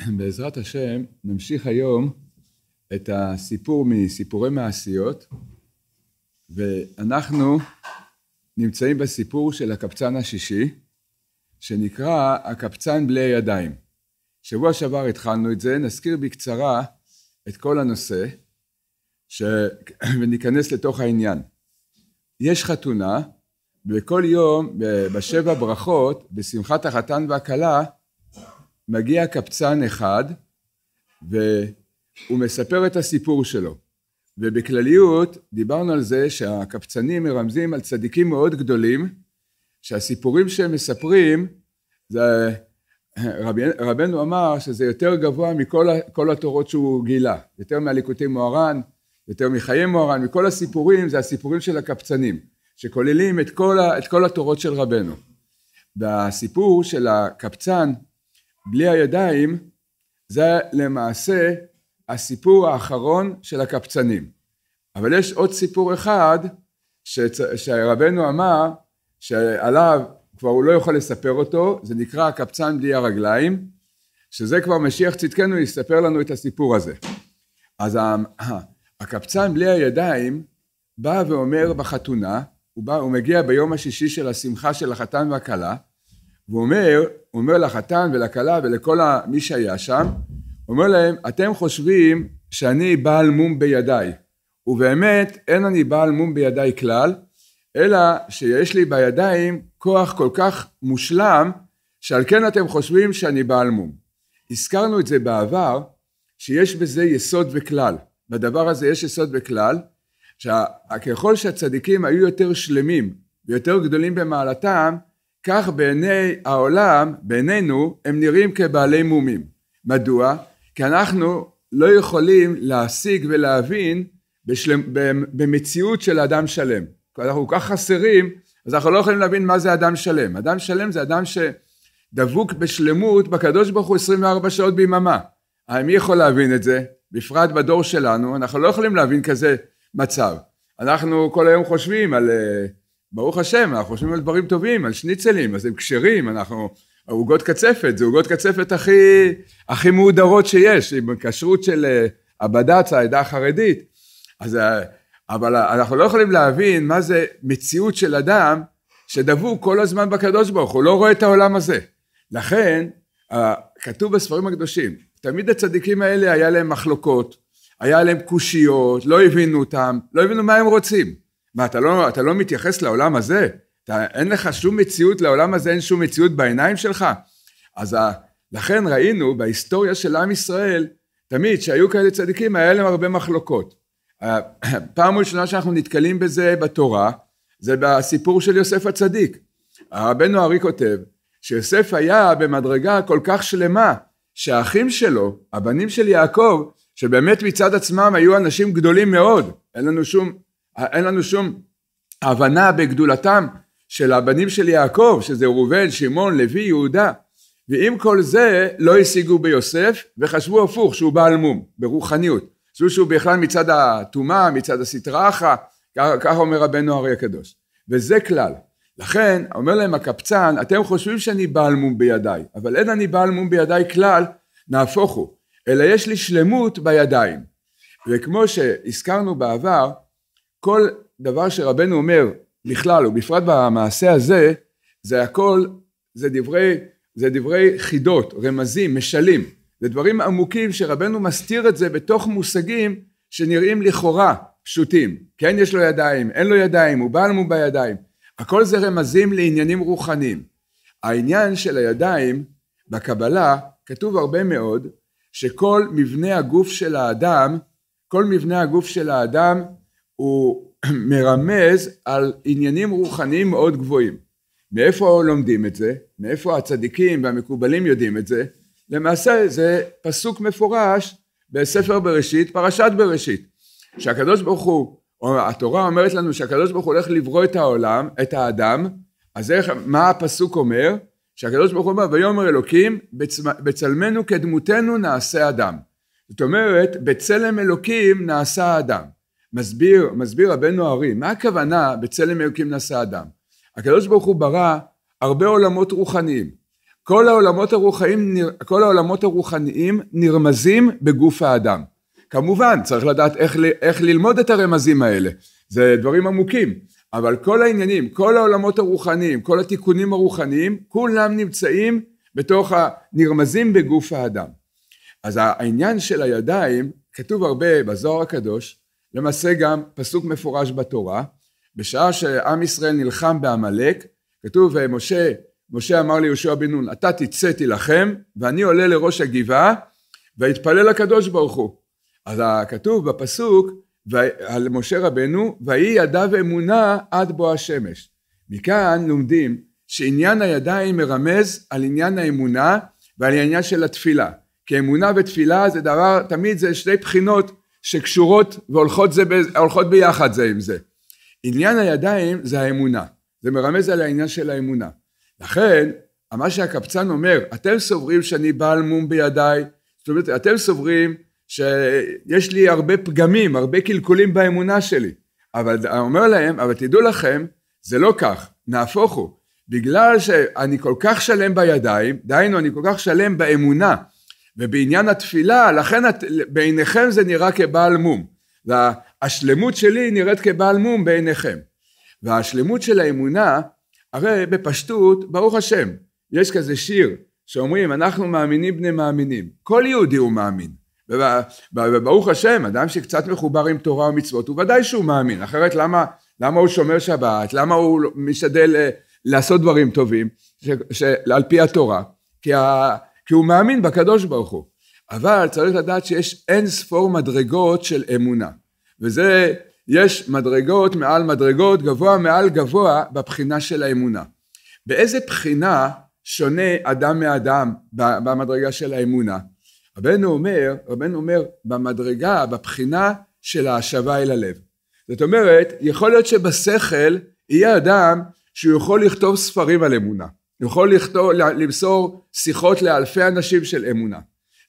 בעזרת השם נמשיך היום את הסיפור מסיפורי מעשיות ואנחנו נמצאים בסיפור של הקבצן השישי שנקרא הקבצן בלי ידיים. שבוע שעבר התחלנו את זה, נזכיר בקצרה את כל הנושא ש... וניכנס לתוך העניין. יש חתונה וכל יום בשבע ברכות בשמחת החתן והכלה מגיע קבצן אחד והוא מספר את הסיפור שלו. ובכלליות דיברנו על זה שהקבצנים מרמזים על צדיקים מאוד גדולים, שהסיפורים שהם מספרים, זה, רבי, רבנו אמר שזה יותר גבוה מכל התורות שהוא גילה, יותר מהליקוטי מוהר"ן, יותר מחיי מוהר"ן, מכל הסיפורים זה הסיפורים של הקבצנים, שכוללים את כל, את כל התורות של רבנו. והסיפור של הקבצן בלי הידיים, זה למעשה הסיפור האחרון של הקפצנים אבל יש עוד סיפור אחד שרבנו אמר שעליו כבר הוא לא יכול לספר אותו, זה נקרא הקפצן בלי הרגליים, שזה כבר משיח צדקנו יספר לנו את הסיפור הזה. אז הקפצן בלי הידיים בא ואומר בחתונה, הוא, בא, הוא מגיע ביום השישי של השמחה של החתן והכלה, ואומר, אומר לחתן ולכלה ולכל מי שהיה שם, אומר להם, אתם חושבים שאני בעל מום בידיי, ובאמת אין אני בעל מום בידיי כלל, אלא שיש לי בידיים כוח כל כך מושלם, שעל כן אתם חושבים שאני בעל מום. הזכרנו את זה בעבר, שיש בזה יסוד וכלל. בדבר הזה יש יסוד וכלל, שככל שהצדיקים היו יותר שלמים ויותר גדולים במעלתם, כך בעיני העולם, בעינינו, הם נראים כבעלי מומים. מדוע? כי אנחנו לא יכולים להשיג ולהבין בשלם, במציאות של אדם שלם. אנחנו כל כך חסרים, אז אנחנו לא יכולים להבין מה זה אדם שלם. אדם שלם זה אדם שדבוק בשלמות בקדוש ברוך הוא 24 שעות ביממה. מי יכול להבין את זה? בפרט בדור שלנו, אנחנו לא יכולים להבין כזה מצב. אנחנו כל היום חושבים על... Uh, ברוך השם, אנחנו חושבים על דברים טובים, על שניצלים, אז הם כשרים, אנחנו... עוגות קצפת, זה עוגות קצפת הכי, הכי מהודרות שיש, עם כשרות של אה, הבד"ץ, העדה החרדית. אז, אה, אבל אה, אנחנו לא יכולים להבין מה זה מציאות של אדם שדבוק כל הזמן בקדוש ברוך הוא, לא רואה את העולם הזה. לכן, כתוב בספרים הקדושים, תמיד הצדיקים האלה היה להם מחלוקות, היה להם קושיות, לא הבינו אותם, לא הבינו מה הם רוצים. מה, אתה לא, אתה לא מתייחס לעולם הזה? אתה, אין לך שום מציאות לעולם הזה, אין שום מציאות בעיניים שלך? אז ה, לכן ראינו בהיסטוריה של עם ישראל, תמיד שהיו כאלה צדיקים, היה להם הרבה מחלוקות. פעם ראשונה שאנחנו נתקלים בזה בתורה, זה בסיפור של יוסף הצדיק. רבנו ארי כותב, שיוסף היה במדרגה כל כך שלמה, שהאחים שלו, הבנים של יעקב, שבאמת מצד עצמם היו אנשים גדולים מאוד, אין לנו שום אין לנו שום הבנה בגדולתם של הבנים של יעקב, שזה ראובן, שמעון, לוי, יהודה. ועם כל זה לא השיגו ביוסף, וחשבו הפוך, שהוא בעל מום, ברוחניות. חשבו שהוא בכלל מצד הטומאה, מצד הסטרא אחא, ככה אומר רבנו אריה הקדוש. וזה כלל. לכן, אומר להם הקפצן, אתם חושבים שאני בעל מום בידיי, אבל אין אני בעל מום בידיי כלל, נהפוך הוא, אלא יש לי שלמות בידיים. וכמו שהזכרנו בעבר, כל דבר שרבנו אומר בכלל, ובפרט במעשה הזה, זה הכל, זה דברי, זה דברי חידות, רמזים, משלים. זה דברים עמוקים שרבנו מסתיר את זה בתוך מושגים שנראים לכאורה פשוטים. כן יש לו ידיים, אין לו ידיים, הוא בעל מו בידיים. הכל זה רמזים לעניינים רוחניים. העניין של הידיים בקבלה כתוב הרבה מאוד שכל מבנה הגוף של האדם, כל מבנה הגוף של האדם הוא מרמז על עניינים רוחניים מאוד גבוהים. מאיפה לומדים את זה? מאיפה הצדיקים והמקובלים יודעים את זה? למעשה זה פסוק מפורש בספר בראשית, פרשת בראשית. שהקדוש ברוך הוא, או התורה אומרת לנו שהקדוש ברוך הוא הולך לברוא את העולם, את האדם, אז איך, מה הפסוק אומר? שהקדוש ברוך הוא אומר, ויאמר אלוקים, בצלמנו כדמותנו נעשה אדם. זאת אומרת, בצלם אלוקים נעשה אדם. מסביר, מסביר רבנו הארי, מה הכוונה בצלם אלוקים נשא אדם? הקדוש ברוך הוא ברא הרבה עולמות רוחניים. כל העולמות הרוחיים, כל העולמות הרוחניים נרמזים בגוף האדם. כמובן, צריך לדעת איך, איך ללמוד את הרמזים האלה. זה דברים עמוקים. אבל כל העניינים, כל העולמות הרוחניים, כל התיקונים הרוחניים, כולם נמצאים בתוך הנרמזים בגוף האדם. אז העניין של הידיים, כתוב הרבה בזוהר הקדוש, למעשה גם פסוק מפורש בתורה, בשעה שעם ישראל נלחם בעמלק, כתוב משה, משה אמר ליהושע בן נון, אתה תצא תילחם ואני עולה לראש הגבעה ואתפלל לקדוש ברוך הוא. אז כתוב בפסוק על משה רבנו, ויהי ידיו אמונה עד בוא השמש. מכאן לומדים שעניין הידיים מרמז על עניין האמונה ועל העניין של התפילה. כי אמונה ותפילה זה דבר, תמיד זה שתי בחינות שקשורות והולכות זה, ביחד זה עם זה. עניין הידיים זה האמונה, זה מרמז על העניין של האמונה. לכן, מה שהקבצן אומר, אתם סוברים שאני בעל מום בידיי, זאת אומרת, אתם סוברים שיש לי הרבה פגמים, הרבה קלקולים באמונה שלי. אבל אני אומר להם, אבל תדעו לכם, זה לא כך, נהפוך הוא. בגלל שאני כל כך שלם בידיים, דהיינו, אני כל כך שלם באמונה, ובעניין התפילה, לכן הת... בעיניכם זה נראה כבעל מום. והשלמות שלי נראית כבעל מום בעיניכם. והשלמות של האמונה, הרי בפשטות, ברוך השם, יש כזה שיר שאומרים, אנחנו מאמינים בני מאמינים. כל יהודי הוא מאמין. וברוך השם, אדם שקצת מחובר עם תורה ומצוות, הוא ודאי שהוא מאמין. אחרת למה, למה הוא שומר שבת? למה הוא משתדל אה, לעשות דברים טובים ש, ש, על פי התורה? כי ה... כי הוא מאמין בקדוש ברוך הוא. אבל צריך לדעת שיש אין ספור מדרגות של אמונה. וזה, יש מדרגות מעל מדרגות, גבוה מעל גבוה, בבחינה של האמונה. באיזה בחינה שונה אדם מאדם במדרגה של האמונה? רבנו אומר, רבנו אומר, במדרגה, בבחינה של ההשבה אל הלב. זאת אומרת, יכול להיות שבשכל יהיה אדם שהוא יכול לכתוב ספרים על אמונה. יכול לכתוב, למסור שיחות לאלפי אנשים של אמונה.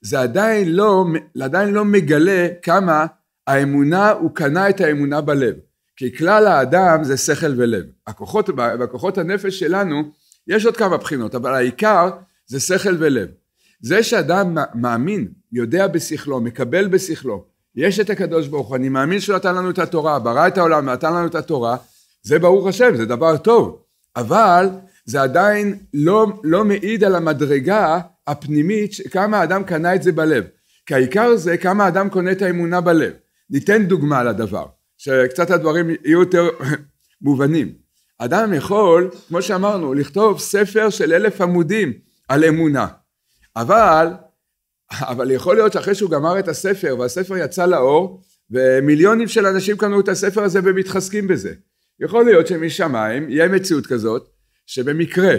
זה עדיין לא, עדיין לא מגלה כמה האמונה, הוא קנה את האמונה בלב. כי כלל האדם זה שכל ולב. הכוחות, בכוחות הנפש שלנו יש עוד כמה בחינות, אבל העיקר זה שכל ולב. זה שאדם מאמין, יודע בשכלו, מקבל בשכלו, יש את הקדוש ברוך הוא, אני מאמין שהוא נתן לנו את התורה, ברא את העולם, נתן לנו את התורה, זה ברוך השם, זה דבר טוב. אבל זה עדיין לא, לא מעיד על המדרגה הפנימית, כמה האדם קנה את זה בלב. כי העיקר זה כמה האדם קונה את האמונה בלב. ניתן דוגמה לדבר, שקצת הדברים יהיו יותר מובנים. אדם יכול, כמו שאמרנו, לכתוב ספר של אלף עמודים על אמונה. אבל, אבל יכול להיות שאחרי שהוא גמר את הספר והספר יצא לאור, ומיליונים של אנשים קנו את הספר הזה ומתחזקים בזה. יכול להיות שמשמיים יהיה מציאות כזאת שבמקרה,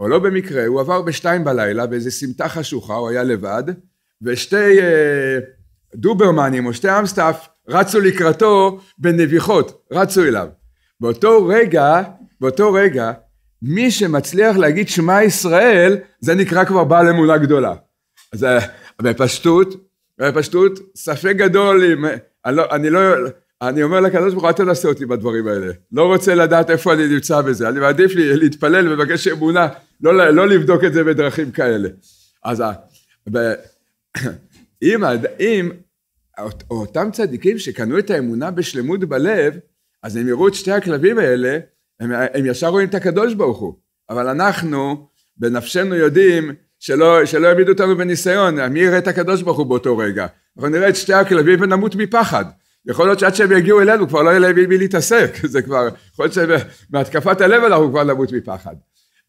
או לא במקרה, הוא עבר בשתיים בלילה באיזה סמטה חשוכה, הוא היה לבד, ושתי אה, דוברמנים או שתי אמסטאף רצו לקראתו בנביחות, רצו אליו. באותו רגע, באותו רגע, מי שמצליח להגיד שמע ישראל, זה נקרא כבר בעל אמונה גדולה. אז אה, בפשטות, בפשטות, ספק גדול אם, אה, אני לא, אני לא, אני אומר לקדוש ברוך הוא, אל תנסה אותי בדברים האלה. לא רוצה לדעת איפה אני נמצא בזה. אני מעדיף לי להתפלל ולבקש אמונה, לא, לא לבדוק את זה בדרכים כאלה. אז ב- אם, אם אותם צדיקים שקנו את האמונה בשלמות בלב, אז הם יראו את שתי הכלבים האלה, הם, הם ישר רואים את הקדוש ברוך הוא. אבל אנחנו, בנפשנו יודעים שלא, שלא יעמידו אותנו בניסיון, מי יראה את הקדוש ברוך הוא באותו רגע? אנחנו נראה את שתי הכלבים ונמות מפחד. יכול להיות שעד שהם יגיעו אלינו כבר לא יהיה להם עם מי להתעסק, זה כבר, יכול להיות שמהתקפת הלב אנחנו כבר נמות מפחד.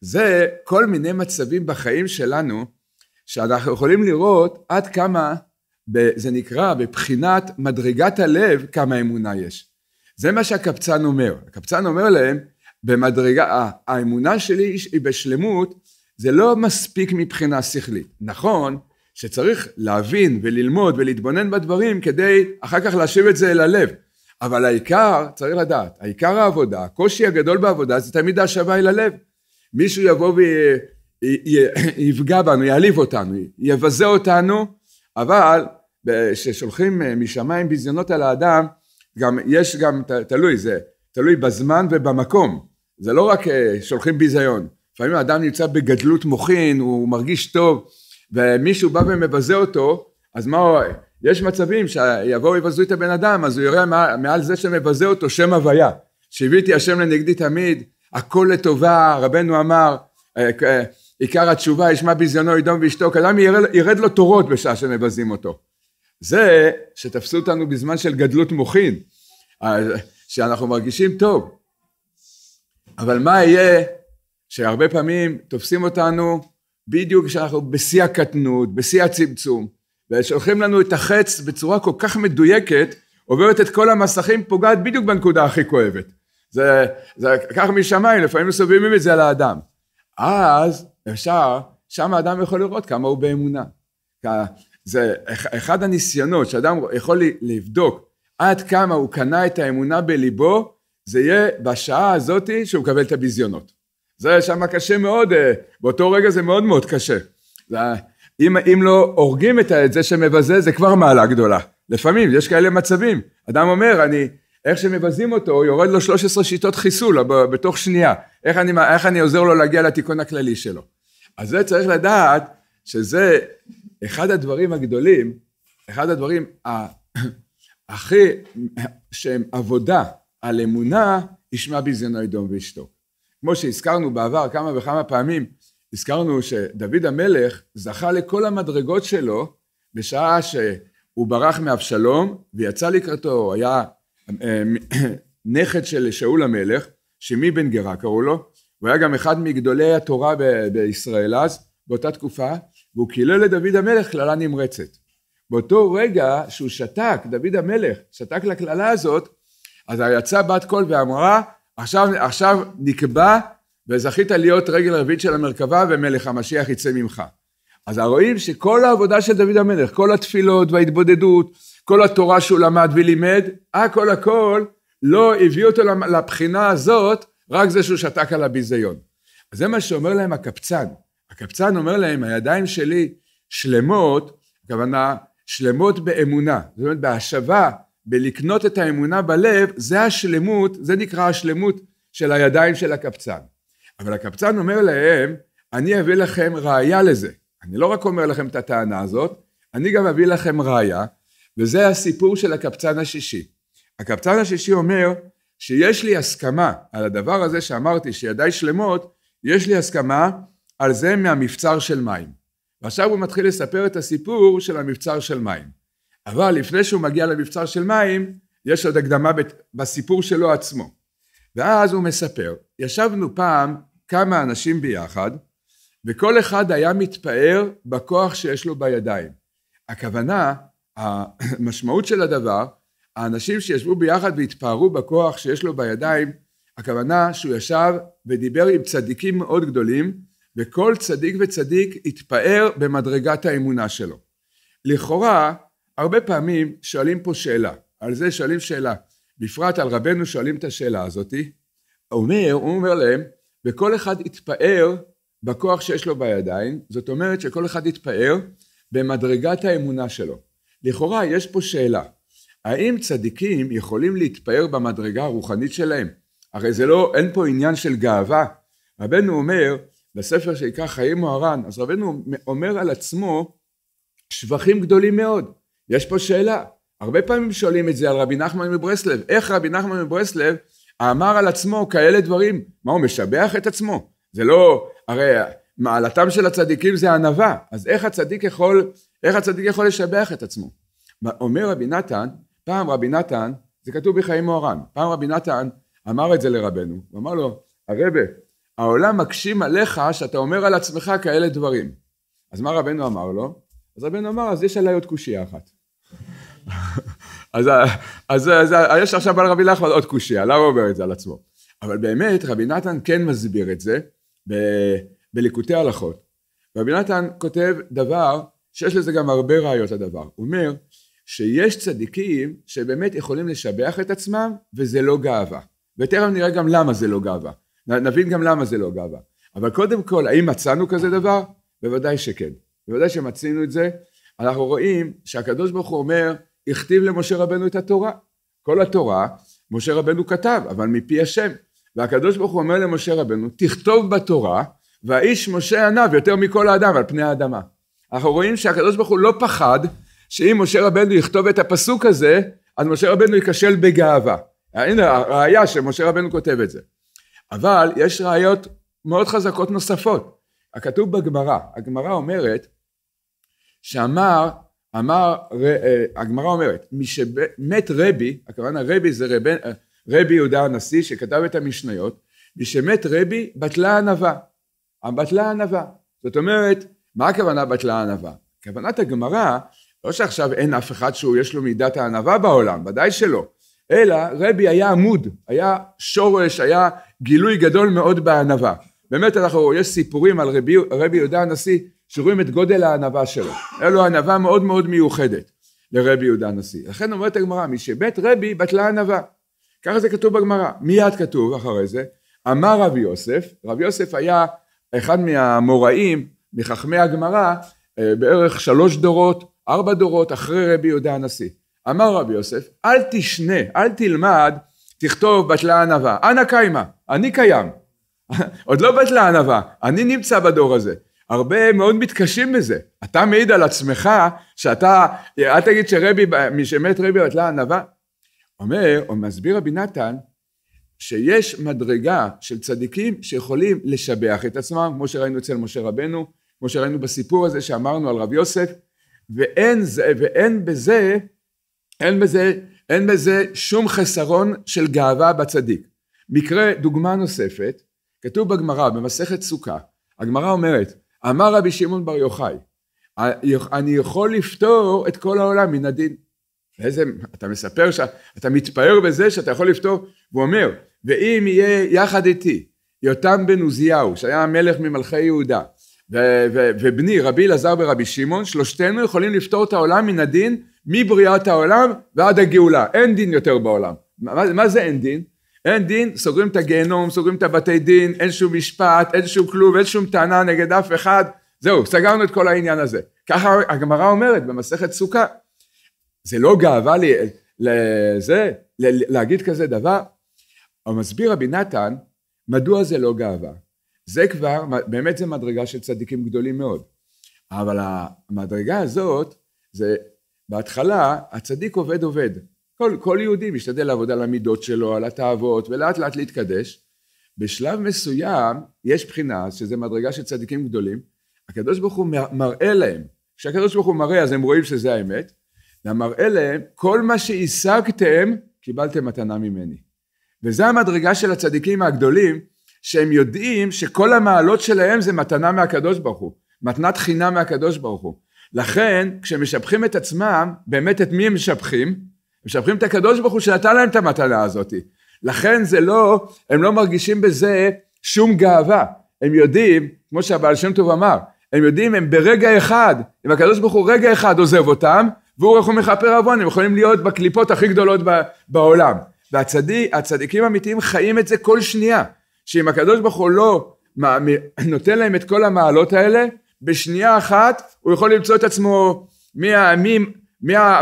זה כל מיני מצבים בחיים שלנו, שאנחנו יכולים לראות עד כמה, זה נקרא בבחינת מדרגת הלב, כמה אמונה יש. זה מה שהקבצן אומר. הקבצן אומר להם, במדרגה, האמונה שלי היא בשלמות, זה לא מספיק מבחינה שכלית. נכון, שצריך להבין וללמוד ולהתבונן בדברים כדי אחר כך להשיב את זה אל הלב. אבל העיקר, צריך לדעת, העיקר העבודה, הקושי הגדול בעבודה זה תמיד ההשבה אל הלב. מישהו יבוא ויפגע בנו, יעליב אותנו, יבזה אותנו, אבל כששולחים אה, משמיים ביזיונות על האדם, גם יש גם, תלוי, זה תלוי בזמן ובמקום. זה לא רק אה, שולחים ביזיון. לפעמים האדם נמצא בגדלות מוחין, הוא מרגיש טוב, ומישהו בא ומבזה אותו, אז מה, הוא... יש מצבים שיבואו ויבזו את הבן אדם, אז הוא יראה מעל מעל זה שמבזה אותו שם הוויה. שהביתי השם לנגדי תמיד, הכל לטובה, רבנו אמר, אה, אה, עיקר התשובה ישמע ביזיונו ידום וישתוק, אדם ירד, ירד לו תורות בשעה שמבזים אותו. זה שתפסו אותנו בזמן של גדלות מוחין, שאנחנו מרגישים טוב. אבל מה יהיה שהרבה פעמים תופסים אותנו בדיוק כשאנחנו בשיא הקטנות, בשיא הצמצום, ושולחים לנו את החץ בצורה כל כך מדויקת, עוברת את כל המסכים, פוגעת בדיוק בנקודה הכי כואבת. זה, זה כך משמיים, לפעמים מסובבים את זה על האדם. אז אפשר, שם האדם יכול לראות כמה הוא באמונה. זה אחד הניסיונות שאדם יכול לבדוק עד כמה הוא קנה את האמונה בליבו, זה יהיה בשעה הזאת שהוא מקבל את הביזיונות. זה היה שם קשה מאוד, אה, באותו רגע זה מאוד מאוד קשה. זה, אם, אם לא הורגים את זה שמבזה, זה כבר מעלה גדולה. לפעמים, יש כאלה מצבים. אדם אומר, אני, איך שמבזים אותו, יורד לו 13 שיטות חיסול בתוך שנייה. איך אני, איך אני עוזר לו להגיע לתיקון הכללי שלו. אז זה צריך לדעת שזה אחד הדברים הגדולים, אחד הדברים הכי, שהם עבודה על אמונה, ישמע בזיונו ידום ואשתו. כמו שהזכרנו בעבר כמה וכמה פעמים, הזכרנו שדוד המלך זכה לכל המדרגות שלו בשעה שהוא ברח מאבשלום ויצא לקראתו, היה אה, נכד של שאול המלך, שמי בן גרה קראו לו, הוא היה גם אחד מגדולי התורה בישראל אז, באותה תקופה, והוא קילל לדוד המלך קללה נמרצת. באותו רגע שהוא שתק, דוד המלך שתק לקללה הזאת, אז יצאה בת קול ואמרה, עכשיו, עכשיו נקבע וזכית להיות רגל רביעית של המרכבה ומלך המשיח יצא ממך. אז רואים שכל העבודה של דוד המלך, כל התפילות וההתבודדות, כל התורה שהוא למד ולימד, הכל אה, הכל לא הביא אותו לבחינה הזאת, רק זה שהוא שתק על הביזיון. אז זה מה שאומר להם הקפצן. הקפצן אומר להם, הידיים שלי שלמות, הכוונה שלמות באמונה, זאת אומרת בהשבה בלקנות את האמונה בלב, זה השלמות, זה נקרא השלמות של הידיים של הקבצן. אבל הקבצן אומר להם, אני אביא לכם ראייה לזה. אני לא רק אומר לכם את הטענה הזאת, אני גם אביא לכם ראייה, וזה הסיפור של הקבצן השישי. הקבצן השישי אומר שיש לי הסכמה על הדבר הזה שאמרתי שידיי שלמות, יש לי הסכמה על זה מהמבצר של מים. ועכשיו הוא מתחיל לספר את הסיפור של המבצר של מים. אבל לפני שהוא מגיע למבצר של מים, יש עוד הקדמה בסיפור שלו עצמו. ואז הוא מספר, ישבנו פעם כמה אנשים ביחד, וכל אחד היה מתפאר בכוח שיש לו בידיים. הכוונה, המשמעות של הדבר, האנשים שישבו ביחד והתפארו בכוח שיש לו בידיים, הכוונה שהוא ישב ודיבר עם צדיקים מאוד גדולים, וכל צדיק וצדיק התפאר במדרגת האמונה שלו. לכאורה, הרבה פעמים שואלים פה שאלה, על זה שואלים שאלה, בפרט על רבנו שואלים את השאלה הזאתי, אומר, הוא אומר להם, וכל אחד יתפאר בכוח שיש לו בידיים, זאת אומרת שכל אחד יתפאר במדרגת האמונה שלו. לכאורה יש פה שאלה, האם צדיקים יכולים להתפאר במדרגה הרוחנית שלהם? הרי זה לא, אין פה עניין של גאווה. רבנו אומר, בספר שנקרא חיים מוהר"ן, אז רבנו אומר על עצמו שבחים גדולים מאוד. יש פה שאלה. הרבה פעמים שואלים את זה על רבי נחמן מברסלב. איך רבי נחמן מברסלב אמר על עצמו כאלה דברים? מה, הוא משבח את עצמו? זה לא... הרי מעלתם של הצדיקים זה ענווה, אז איך הצדיק יכול, איך הצדיק יכול לשבח את עצמו? אומר רבי נתן, פעם רבי נתן, זה כתוב בחיים מוהר"ן, פעם רבי נתן אמר את זה לרבנו, הוא אמר לו, הרבה, העולם מקשים עליך שאתה אומר על עצמך כאלה דברים. אז מה רבנו אמר לו? אז הבן אמר, אז יש עליי עוד קושייה אחת. אז, אז, אז, אז יש עכשיו על רבי נחמן עוד קושייה, למה הוא אומר את זה על עצמו? אבל באמת, רבי נתן כן מסביר את זה ב, בליקוטי הלכות. רבי נתן כותב דבר שיש לזה גם הרבה ראיות לדבר. הוא אומר שיש צדיקים שבאמת יכולים לשבח את עצמם וזה לא גאווה. ותכף נראה גם למה זה לא גאווה. נבין גם למה זה לא גאווה. אבל קודם כל, האם מצאנו כזה דבר? בוודאי שכן. בוודאי שמצינו את זה, אנחנו רואים שהקדוש ברוך הוא אומר, הכתיב למשה רבנו את התורה. כל התורה, משה רבנו כתב, אבל מפי השם. והקדוש ברוך הוא אומר למשה רבנו, תכתוב בתורה, והאיש משה עניו יותר מכל האדם על פני האדמה. אנחנו רואים שהקדוש ברוך הוא לא פחד שאם משה רבנו יכתוב את הפסוק הזה, אז משה רבנו ייכשל בגאווה. הנה הראיה שמשה רבנו כותב את זה. אבל יש ראיות מאוד חזקות נוספות. הכתוב בגמרא, הגמרא אומרת שאמר, אמר, אה, אה, הגמרא אומרת, משמת רבי, הכוונה רבי זה רבי, אה, רבי יהודה הנשיא שכתב את המשניות, משמת רבי בטלה הענווה, בטלה הענווה, זאת אומרת, מה הכוונה בטלה הענווה? כוונת הגמרא, לא שעכשיו אין אף אחד שהוא יש לו מידת הענווה בעולם, ודאי שלא, אלא רבי היה עמוד, היה שורש, היה גילוי גדול מאוד בענווה. באמת אנחנו, יש סיפורים על רבי, רבי יהודה הנשיא שרואים את גודל הענווה שלו. היה לו ענווה מאוד מאוד מיוחדת לרבי יהודה הנשיא. לכן אומרת הגמרא, משבית רבי בטלה ענווה. ככה זה כתוב בגמרא. מיד כתוב אחרי זה, אמר רבי יוסף, רבי יוסף היה אחד מהמוראים, מחכמי הגמרא, אה, בערך שלוש דורות, ארבע דורות אחרי רבי יהודה הנשיא. אמר רבי יוסף, אל תשנה, אל תלמד, תכתוב בטלה ענווה. אנא קיימא, אני קיים. עוד לא בטלה ענווה, אני נמצא בדור הזה. הרבה מאוד מתקשים בזה. אתה מעיד על עצמך שאתה, אל תגיד שרבי, מי שמת רבי בטלה לא ענווה. אומר, או מסביר רבי נתן, שיש מדרגה של צדיקים שיכולים לשבח את עצמם, כמו שראינו אצל משה רבנו, כמו שראינו בסיפור הזה שאמרנו על רב יוסף, ואין, זה, ואין בזה, אין בזה, אין בזה שום חסרון של גאווה בצדיק. מקרה, דוגמה נוספת, כתוב בגמרא, במסכת סוכה, הגמרא אומרת, אמר רבי שמעון בר יוחאי, אני יכול לפתור את כל העולם מן הדין. איזה, אתה מספר, שאתה מתפאר בזה שאתה יכול לפתור, והוא אומר, ואם יהיה יחד איתי יותם בן עוזיהו, שהיה המלך ממלכי יהודה, ו- ו- ובני רבי אלעזר ורבי שמעון, שלושתנו יכולים לפתור את העולם מן הדין מבריאת העולם ועד הגאולה. אין דין יותר בעולם. מה, מה זה אין דין? אין דין, סוגרים את הגיהנום, סוגרים את הבתי דין, אין שום משפט, אין שום כלום, אין שום טענה נגד אף אחד, זהו, סגרנו את כל העניין הזה. ככה הגמרא אומרת במסכת סוכה. זה לא גאווה לי, לזה, להגיד כזה דבר? אבל מסביר רבי נתן, מדוע זה לא גאווה? זה כבר, באמת זה מדרגה של צדיקים גדולים מאוד. אבל המדרגה הזאת, זה בהתחלה הצדיק עובד עובד. כל, כל יהודי משתדל לעבוד על המידות שלו, על התאוות, ולאט לאט להתקדש. בשלב מסוים יש בחינה, שזה מדרגה של צדיקים גדולים, הקדוש ברוך הוא מראה להם, כשהקדוש ברוך הוא מראה אז הם רואים שזה האמת, והמראה להם כל מה שהשגתם קיבלתם מתנה ממני. וזו המדרגה של הצדיקים הגדולים, שהם יודעים שכל המעלות שלהם זה מתנה מהקדוש ברוך הוא, מתנת חינם מהקדוש ברוך הוא. לכן כשמשבחים את עצמם, באמת את מי הם משבחים? משבחים את הקדוש ברוך הוא שנתן להם את המתנה הזאת. לכן זה לא, הם לא מרגישים בזה שום גאווה. הם יודעים, כמו שהבעל שם טוב אמר, הם יודעים, הם ברגע אחד, אם הקדוש ברוך הוא רגע אחד עוזב אותם, והוא איך מכפר עוון, הם יכולים להיות בקליפות הכי גדולות בעולם. והצדיקים האמיתיים חיים את זה כל שנייה, שאם הקדוש ברוך הוא לא נותן להם את כל המעלות האלה, בשנייה אחת הוא יכול למצוא את עצמו מי העמים מה,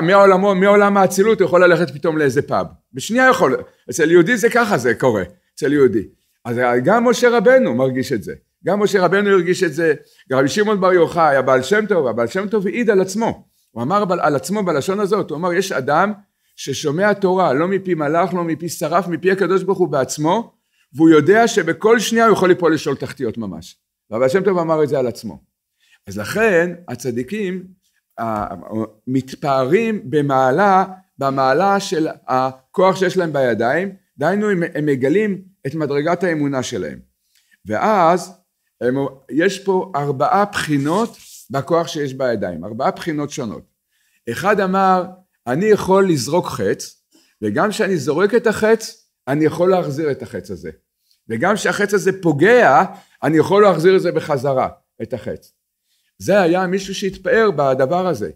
מעולם האצילות הוא יכול ללכת פתאום לאיזה פאב. בשנייה יכול. אצל יהודי זה ככה זה קורה, אצל יהודי. אז גם משה רבנו מרגיש את זה. גם משה רבנו הרגיש את זה. רבי שמעון בר יוחאי, הבעל שם טוב, הבעל שם טוב העיד על עצמו. הוא אמר על, על עצמו בלשון הזאת, הוא אמר יש אדם ששומע תורה לא מפי מלאך, לא מפי שרף, מפי הקדוש ברוך הוא בעצמו, והוא יודע שבכל שנייה הוא יכול ליפול לשאול תחתיות ממש. והבעל שם טוב אמר את זה על עצמו. אז לכן הצדיקים מתפארים במעלה, במעלה של הכוח שיש להם בידיים, דהיינו הם, הם מגלים את מדרגת האמונה שלהם. ואז הם, יש פה ארבעה בחינות בכוח שיש בידיים, ארבעה בחינות שונות. אחד אמר, אני יכול לזרוק חץ, וגם כשאני זורק את החץ, אני יכול להחזיר את החץ הזה. וגם כשהחץ הזה פוגע, אני יכול להחזיר את זה בחזרה, את החץ. זה היה מישהו שהתפאר בדבר הזה.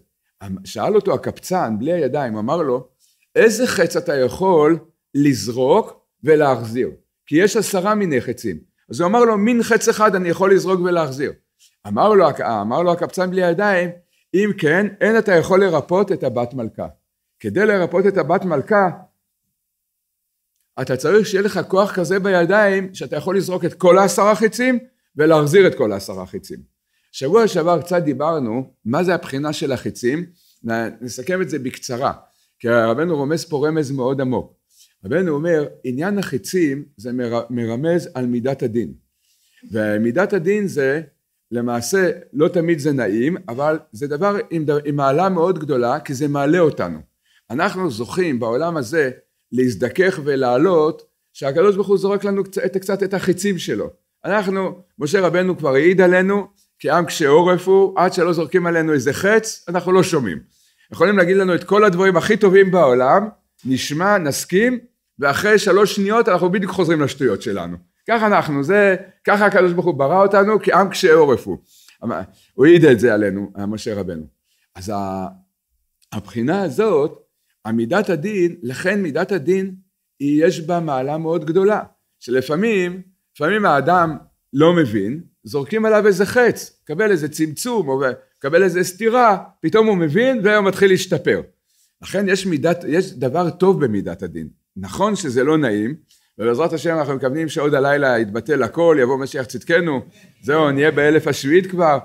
שאל אותו הקפצן, בלי הידיים, אמר לו, איזה חץ אתה יכול לזרוק ולהחזיר? כי יש עשרה מיני חצים. אז הוא אמר לו, מין חץ אחד אני יכול לזרוק ולהחזיר. אמר לו, אמר לו הקפצן בלי הידיים, אם כן, אין אתה יכול לרפות את הבת מלכה. כדי לרפות את הבת מלכה, אתה צריך שיהיה לך כוח כזה בידיים, שאתה יכול לזרוק את כל העשרה חיצים ולהחזיר את כל העשרה חיצים. שבוע שעבר קצת דיברנו מה זה הבחינה של החיצים, נסכם את זה בקצרה, כי רבנו רומז פה רמז מאוד עמוק. רבנו אומר עניין החיצים זה מרמז על מידת הדין, ומידת הדין זה למעשה לא תמיד זה נעים, אבל זה דבר עם, דבר, עם מעלה מאוד גדולה, כי זה מעלה אותנו. אנחנו זוכים בעולם הזה להזדכך ולעלות, שהקדוש ברוך הוא זורק לנו קצת, קצת את החיצים שלו. אנחנו, משה רבנו כבר העיד עלינו, כי עם קשה עורף הוא, עד שלא זורקים עלינו איזה חץ, אנחנו לא שומעים. יכולים להגיד לנו את כל הדברים הכי טובים בעולם, נשמע, נסכים, ואחרי שלוש שניות אנחנו בדיוק חוזרים לשטויות שלנו. ככה אנחנו, זה, ככה הקדוש ברוך הוא ברא אותנו, כי עם קשה עורף הוא. הוא העיד את זה עלינו, משה רבנו. אז הבחינה הזאת, עמידת הדין, לכן מידת הדין, יש בה מעלה מאוד גדולה. שלפעמים, לפעמים האדם לא מבין, זורקים עליו איזה חץ, קבל איזה צמצום, או קבל איזה סתירה, פתאום הוא מבין והוא מתחיל להשתפר. לכן יש, מידת, יש דבר טוב במידת הדין. נכון שזה לא נעים, ובעזרת השם אנחנו מקווים שעוד הלילה יתבטל הכל, יבוא משיח צדקנו, זהו, נהיה באלף השביעית כבר,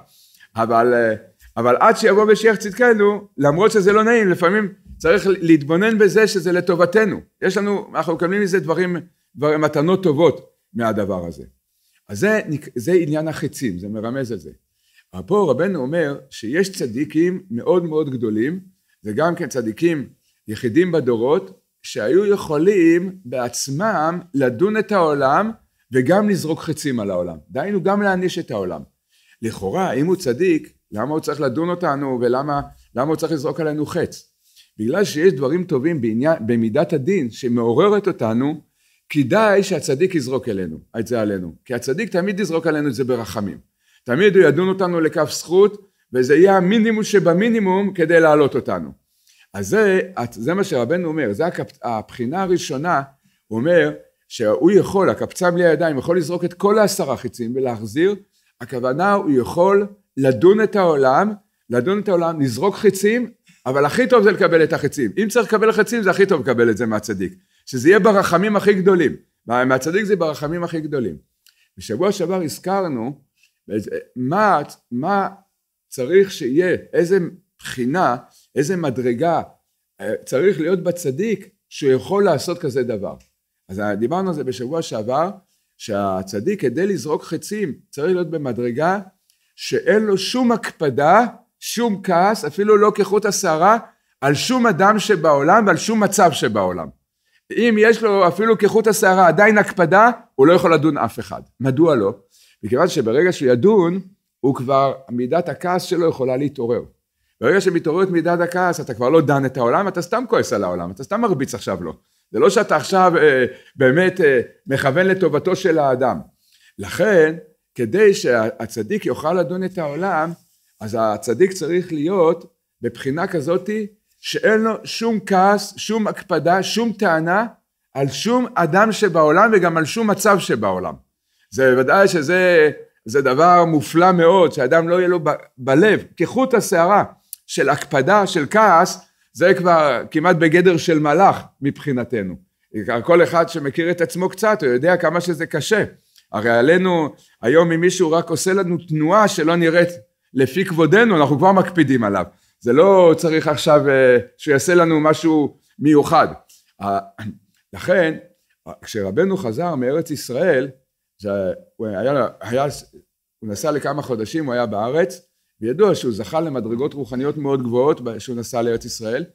אבל, אה, אבל עד שיבוא משיח צדקנו, למרות שזה לא נעים, לפעמים צריך להתבונן בזה שזה לטובתנו. יש לנו, אנחנו מקבלים מזה דברים, דברים מתנות טובות מהדבר הזה. אז זה, זה עניין החצים, זה מרמז על זה. אבל פה רבנו אומר שיש צדיקים מאוד מאוד גדולים, וגם כן צדיקים יחידים בדורות, שהיו יכולים בעצמם לדון את העולם וגם לזרוק חצים על העולם. דהיינו גם להעניש את העולם. לכאורה, אם הוא צדיק, למה הוא צריך לדון אותנו ולמה הוא צריך לזרוק עלינו חץ? בגלל שיש דברים טובים בעניין, במידת הדין שמעוררת אותנו כדאי שהצדיק יזרוק אלינו, את זה עלינו. כי הצדיק תמיד יזרוק עלינו את זה ברחמים. תמיד הוא ידון אותנו לכף זכות, וזה יהיה המינימום שבמינימום כדי להעלות אותנו. אז זה, זה מה שרבנו אומר, זה הקפ, הבחינה הראשונה, הוא אומר שהוא יכול, הקפצה בלי הידיים, יכול לזרוק את כל העשרה חיצים ולהחזיר, הכוונה הוא יכול לדון את העולם, לדון את העולם, לזרוק חיצים, אבל הכי טוב זה לקבל את החיצים, אם צריך לקבל חיצים זה הכי טוב לקבל את זה מהצדיק. שזה יהיה ברחמים הכי גדולים. מהצדיק זה ברחמים הכי גדולים. בשבוע שעבר הזכרנו מה, מה צריך שיהיה, איזה בחינה, איזה מדרגה אה, צריך להיות בצדיק שהוא יכול לעשות כזה דבר. אז דיברנו על זה בשבוע שעבר, שהצדיק כדי לזרוק חצים צריך להיות במדרגה שאין לו שום הקפדה, שום כעס, אפילו לא כחוט השערה, על שום אדם שבעולם ועל שום מצב שבעולם. אם יש לו אפילו כחוט השערה עדיין הקפדה, הוא לא יכול לדון אף אחד. מדוע לא? מכיוון שברגע שהוא ידון, הוא כבר, מידת הכעס שלו יכולה להתעורר. ברגע שמתעוררת מידת הכעס, אתה כבר לא דן את העולם, אתה סתם כועס על העולם, אתה סתם מרביץ עכשיו לו. זה לא שאתה עכשיו אה, באמת אה, מכוון לטובתו של האדם. לכן, כדי שהצדיק יוכל לדון את העולם, אז הצדיק צריך להיות בבחינה כזאתי שאין לו שום כעס, שום הקפדה, שום טענה על שום אדם שבעולם וגם על שום מצב שבעולם. זה בוודאי שזה זה דבר מופלא מאוד, שאדם לא יהיה לו ב, בלב, כחוט השערה של הקפדה, של כעס, זה כבר כמעט בגדר של מלאך מבחינתנו. כל אחד שמכיר את עצמו קצת, הוא יודע כמה שזה קשה. הרי עלינו, היום אם מישהו רק עושה לנו תנועה שלא נראית לפי כבודנו, אנחנו כבר מקפידים עליו. זה לא צריך עכשיו אה, שיעשה לנו משהו מיוחד. לכן, כשרבנו חזר מארץ ישראל, הוא, היה, היה, הוא נסע לכמה חודשים, הוא היה בארץ, וידוע שהוא זכה למדרגות רוחניות מאוד גבוהות כשהוא נסע לארץ ישראל.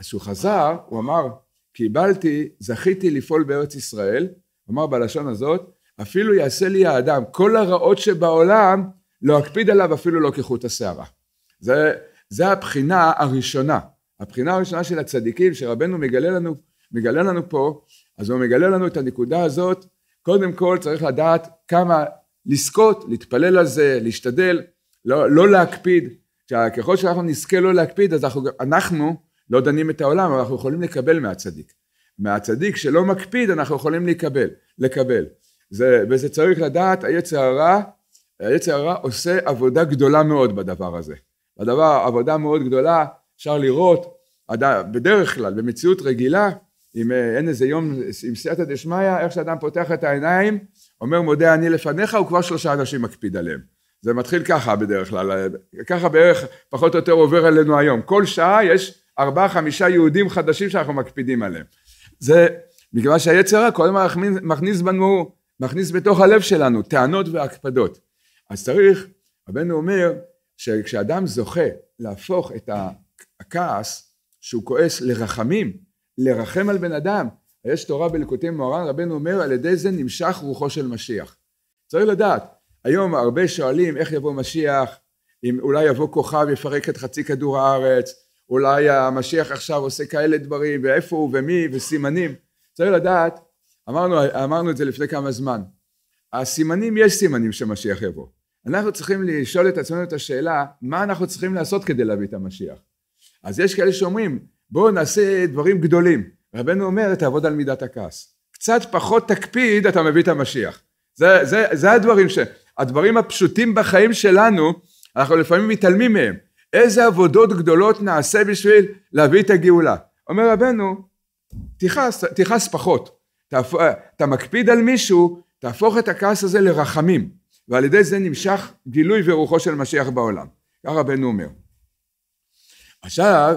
אז כשהוא חזר, הוא אמר, קיבלתי, זכיתי לפעול בארץ ישראל, אמר בלשון הזאת, אפילו יעשה לי האדם, כל הרעות שבעולם, לא אקפיד עליו אפילו לא כחוט השערה. זה, זה הבחינה הראשונה. הבחינה הראשונה של הצדיקים שרבנו מגלה לנו, מגלה לנו פה, אז הוא מגלה לנו את הנקודה הזאת, קודם כל צריך לדעת כמה לזכות, להתפלל על זה, להשתדל, לא, לא להקפיד, ככל שאנחנו נזכה לא להקפיד אז אנחנו, אנחנו לא דנים את העולם, אבל אנחנו יכולים לקבל מהצדיק. מהצדיק שלא מקפיד אנחנו יכולים לקבל, לקבל. זה, וזה צריך לדעת, היצר הרע, היצר הרע עושה עבודה גדולה מאוד בדבר הזה. הדבר, עבודה מאוד גדולה, אפשר לראות, בדרך כלל, במציאות רגילה, אם אה, אין איזה יום עם סייעתא דשמיא, איך שאדם פותח את העיניים, אומר מודה אני לפניך, הוא כבר שלושה אנשים מקפיד עליהם. זה מתחיל ככה בדרך כלל, אה, ככה בערך פחות או יותר עובר עלינו היום. כל שעה יש ארבעה חמישה יהודים חדשים שאנחנו מקפידים עליהם. זה בגלל שהיצר כל הזמן מכניס, מכניס בנו, מכניס בתוך הלב שלנו טענות והקפדות. אז צריך, רבנו אומר, שכשאדם זוכה להפוך את הכעס שהוא כועס לרחמים, לרחם על בן אדם, יש תורה בלקוטי מוהר"ן, רבנו אומר על ידי זה נמשך רוחו של משיח. צריך לדעת, היום הרבה שואלים איך יבוא משיח, אם אולי יבוא כוכב יפרק את חצי כדור הארץ, אולי המשיח עכשיו עושה כאלה דברים, ואיפה הוא ומי וסימנים. צריך לדעת, אמרנו, אמרנו את זה לפני כמה זמן, הסימנים, יש סימנים שמשיח יבוא. אנחנו צריכים לשאול את עצמנו את השאלה, מה אנחנו צריכים לעשות כדי להביא את המשיח? אז יש כאלה שאומרים, בואו נעשה דברים גדולים. רבנו אומר, תעבוד על מידת הכעס. קצת פחות תקפיד, אתה מביא את המשיח. זה, זה, זה הדברים ש... הדברים הפשוטים בחיים שלנו, אנחנו לפעמים מתעלמים מהם. איזה עבודות גדולות נעשה בשביל להביא את הגאולה? אומר רבנו, תכעס, תכעס פחות. תהפ... אתה מקפיד על מישהו, תהפוך את הכעס הזה לרחמים. ועל ידי זה נמשך גילוי ורוחו של משיח בעולם. כך רבנו אומר. עכשיו,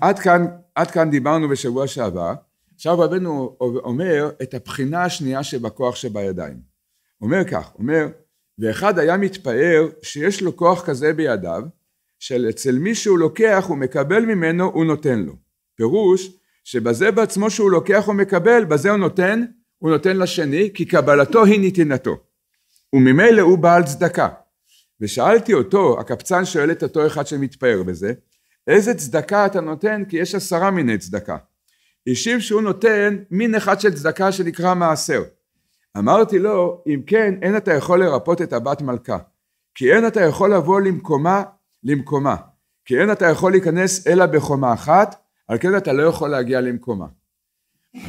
עד כאן, עד כאן דיברנו בשבוע שעבר, עכשיו רבנו אומר את הבחינה השנייה שבכוח שבידיים. אומר כך, אומר, ואחד היה מתפאר שיש לו כוח כזה בידיו, שאצל מי שהוא לוקח הוא מקבל ממנו הוא נותן לו. פירוש שבזה בעצמו שהוא לוקח הוא מקבל, בזה הוא נותן, הוא נותן לשני, כי קבלתו היא נתינתו. וממילא הוא בעל צדקה. ושאלתי אותו, הקפצן שואל את אותו אחד שמתפאר בזה, איזה צדקה אתה נותן? כי יש עשרה מיני צדקה. השיב שהוא נותן מין אחד של צדקה שנקרא מעשר. אמרתי לו, אם כן, אין אתה יכול לרפות את הבת מלכה, כי אין אתה יכול לבוא למקומה, למקומה, כי אין אתה יכול להיכנס אלא בחומה אחת, על כן אתה לא יכול להגיע למקומה.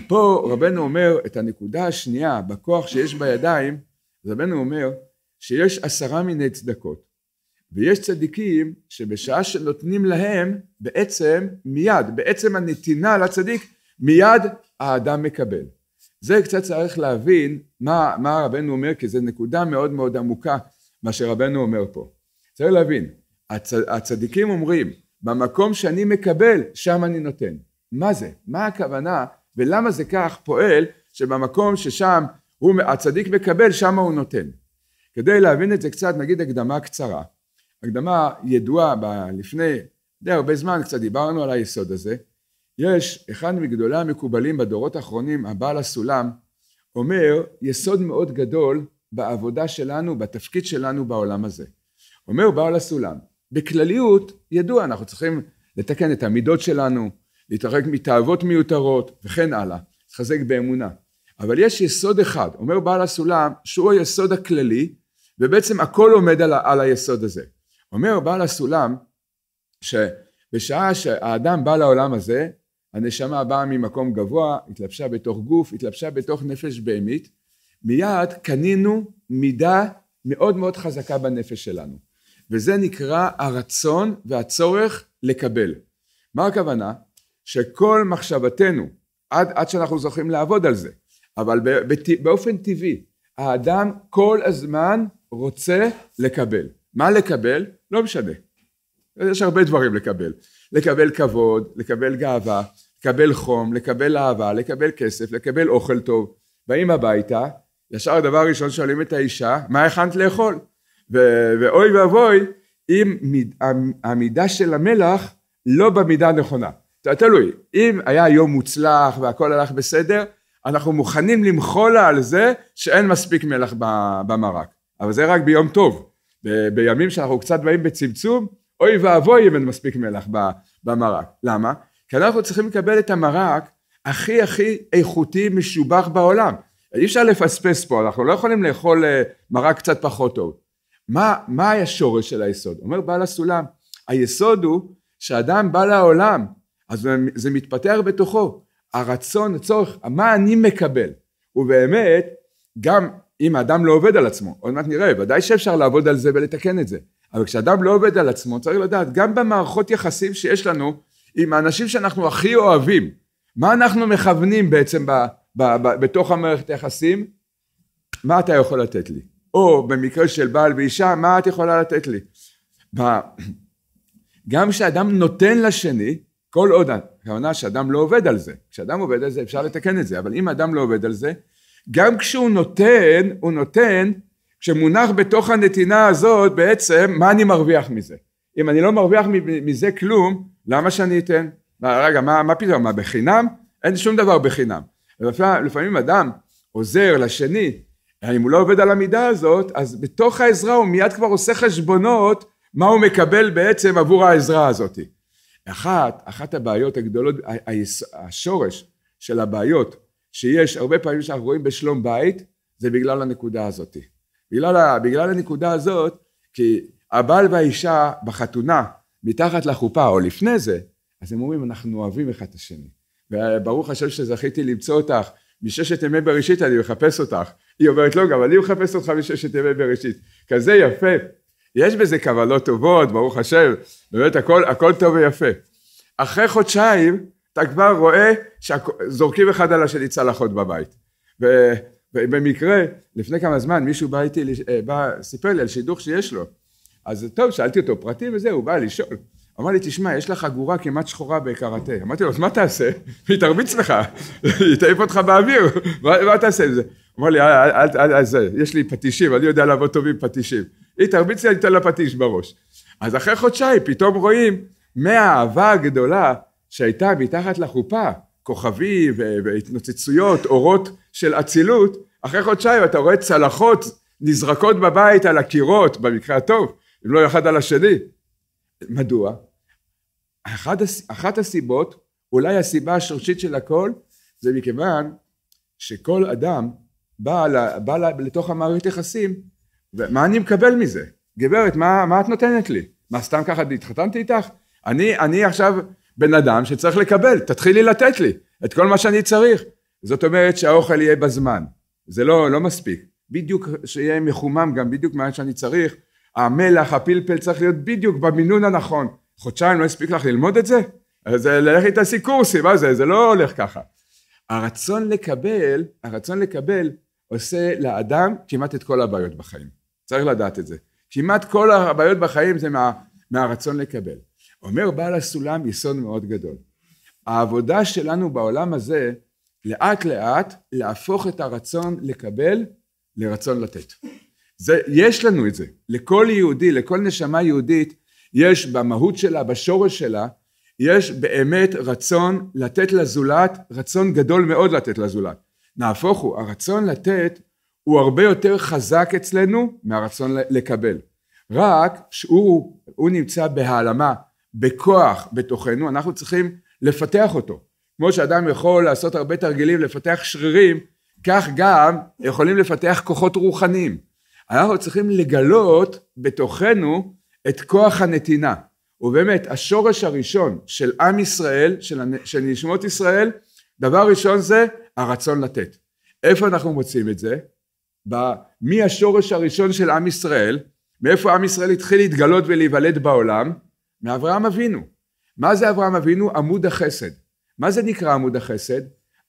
פה רבנו אומר את הנקודה השנייה, בכוח שיש בידיים, אז רבנו אומר שיש עשרה מיני צדקות ויש צדיקים שבשעה שנותנים להם בעצם מיד, בעצם הנתינה לצדיק מיד האדם מקבל. זה קצת צריך להבין מה, מה רבנו אומר כי זו נקודה מאוד מאוד עמוקה מה שרבנו אומר פה. צריך להבין, הצ, הצדיקים אומרים במקום שאני מקבל שם אני נותן. מה זה? מה הכוונה ולמה זה כך פועל שבמקום ששם הוא, הצדיק מקבל, שמה הוא נותן. כדי להבין את זה קצת, נגיד הקדמה קצרה. הקדמה ידועה ב- לפני די הרבה זמן, קצת דיברנו על היסוד הזה. יש אחד מגדולי המקובלים בדורות האחרונים, הבעל הסולם, אומר יסוד מאוד גדול בעבודה שלנו, בתפקיד שלנו בעולם הזה. אומר בעל הסולם, בכלליות ידוע, אנחנו צריכים לתקן את המידות שלנו, להתרחק מתאוות מיותרות וכן הלאה, להתחזק באמונה. אבל יש יסוד אחד, אומר בעל הסולם, שהוא היסוד הכללי, ובעצם הכל עומד על, על היסוד הזה. אומר בעל הסולם, שבשעה שהאדם בא לעולם הזה, הנשמה באה ממקום גבוה, התלבשה בתוך גוף, התלבשה בתוך נפש בהמית, מיד קנינו מידה מאוד מאוד חזקה בנפש שלנו, וזה נקרא הרצון והצורך לקבל. מה הכוונה? שכל מחשבתנו, עד, עד שאנחנו זוכים לעבוד על זה, אבל באופן טבעי, האדם כל הזמן רוצה לקבל. מה לקבל? לא משנה. יש הרבה דברים לקבל. לקבל כבוד, לקבל גאווה, לקבל חום, לקבל אהבה, לקבל כסף, לקבל אוכל טוב. באים הביתה, ישר הדבר הראשון שואלים את האישה, מה הכנת לאכול? ו- ואוי ואבוי, אם מיד, המידה של המלח לא במידה הנכונה. תלוי, אם היה יום מוצלח והכל הלך בסדר, אנחנו מוכנים למחול לה על זה שאין מספיק מלח במרק. אבל זה רק ביום טוב. ב- בימים שאנחנו קצת באים בצמצום, אוי ואבוי אם אין מספיק מלח במרק. למה? כי אנחנו צריכים לקבל את המרק הכי הכי איכותי משובח בעולם. אי אפשר לפספס פה, אנחנו לא יכולים לאכול אה, מרק קצת פחות טוב. מה, מה היה שורש של היסוד? אומר בעל הסולם, היסוד הוא שאדם בא לעולם, אז זה מתפתח בתוכו. הרצון, הצורך, מה אני מקבל. ובאמת, גם אם האדם לא עובד על עצמו, עוד מעט נראה, ודאי שאפשר לעבוד על זה ולתקן את זה. אבל כשאדם לא עובד על עצמו, צריך לדעת, גם במערכות יחסים שיש לנו עם האנשים שאנחנו הכי אוהבים, מה אנחנו מכוונים בעצם ב, ב, ב, בתוך המערכת היחסים? מה אתה יכול לתת לי? או במקרה של בעל ואישה, מה את יכולה לתת לי? גם כשאדם נותן לשני, כל עוד הכוונה שאדם לא עובד על זה, כשאדם עובד על זה אפשר לתקן את זה, אבל אם אדם לא עובד על זה, גם כשהוא נותן, הוא נותן, כשמונח בתוך הנתינה הזאת בעצם, מה אני מרוויח מזה? אם אני לא מרוויח מזה כלום, למה שאני אתן? מה, רגע, מה, מה פתאום, מה בחינם? אין שום דבר בחינם. לפעמים אדם עוזר לשני, אם הוא לא עובד על המידה הזאת, אז בתוך העזרה הוא מיד כבר עושה חשבונות מה הוא מקבל בעצם עבור העזרה הזאתי. אחת, אחת הבעיות הגדולות, השורש של הבעיות שיש הרבה פעמים שאנחנו רואים בשלום בית, זה בגלל הנקודה הזאת. בגלל, בגלל הנקודה הזאת, כי הבעל והאישה בחתונה, מתחת לחופה או לפני זה, אז הם אומרים אנחנו אוהבים אחד את השני. וברוך השם שזכיתי למצוא אותך, מששת ימי בראשית אני מחפש אותך. היא אומרת לא, גם אני מחפש אותך מששת ימי בראשית. כזה יפה. יש בזה קבלות טובות, ברוך השם, באמת הכל, הכל טוב ויפה. אחרי חודשיים, אתה כבר רואה שזורקים אחד על השני צלחות בבית. ובמקרה, לפני כמה זמן מישהו בא איתי, אה, בא, סיפר לי על שידוך שיש לו. אז טוב, שאלתי אותו פרטים וזה, הוא בא לשאול. אמר לי, תשמע, יש לך חגורה כמעט שחורה בקראטה. אמרתי לו, אז מה תעשה? היא תרביץ לך, היא תעיף אותך באוויר, מה, תעשה עם זה? אמר לי, אל, אה, אל, אה, יש לי פטישים, אני יודע לעבוד טוב עם פטישים. היא תרביץ לי, אני אתן לה פטיש בראש. אז אחרי חודשיים פתאום רואים מהאהבה הגדולה שהייתה מתחת לחופה, כוכבי והתנוצצויות, אורות של אצילות, אחרי חודשיים אתה רואה צלחות נזרקות בבית על הקירות, במקרה הטוב, אם לא אחד על השני. מדוע? אחת, אחת הסיבות, אולי הסיבה השורשית של הכל, זה מכיוון שכל אדם בא, לה, בא לה, לתוך המערכת יחסים מה אני מקבל מזה? גברת, מה, מה את נותנת לי? מה, סתם ככה התחתנתי איתך? אני, אני עכשיו בן אדם שצריך לקבל, תתחילי לתת לי את כל מה שאני צריך. זאת אומרת שהאוכל יהיה בזמן. זה לא, לא מספיק. בדיוק שיהיה מחומם גם בדיוק מה שאני צריך. המלח, הפלפל צריך להיות בדיוק במינון הנכון. חודשיים לא הספיק לך ללמוד את זה? אז ללכת תעשי קורסים, מה זה? זה לא הולך ככה. הרצון לקבל, הרצון לקבל עושה לאדם כמעט את כל הבעיות בחיים. צריך לדעת את זה. כמעט כל הבעיות בחיים זה מה, מהרצון לקבל. אומר בעל הסולם יסוד מאוד גדול. העבודה שלנו בעולם הזה, לאט לאט להפוך את הרצון לקבל לרצון לתת. זה, יש לנו את זה. לכל יהודי, לכל נשמה יהודית, יש במהות שלה, בשורש שלה, יש באמת רצון לתת לזולת, רצון גדול מאוד לתת לזולת. נהפוך הוא, הרצון לתת הוא הרבה יותר חזק אצלנו מהרצון לקבל. רק שהוא נמצא בהעלמה, בכוח בתוכנו, אנחנו צריכים לפתח אותו. כמו שאדם יכול לעשות הרבה תרגילים, לפתח שרירים, כך גם יכולים לפתח כוחות רוחניים. אנחנו צריכים לגלות בתוכנו את כוח הנתינה. ובאמת, השורש הראשון של עם ישראל, של, של נשמות ישראל, דבר ראשון זה הרצון לתת. איפה אנחנו מוצאים את זה? מי השורש הראשון של עם ישראל, מאיפה עם ישראל התחיל להתגלות ולהיוולד בעולם? מאברהם אבינו. מה זה אברהם אבינו? עמוד החסד. מה זה נקרא עמוד החסד?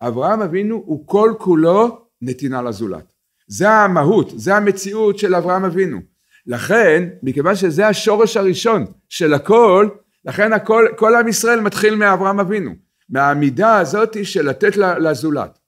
אברהם אבינו הוא כל כולו נתינה לזולת. זה המהות, זה המציאות של אברהם אבינו. לכן, מכיוון שזה השורש הראשון של הכל, לכן הכל, כל עם ישראל מתחיל מאברהם אבינו, מהעמידה הזאת של לתת לזולת.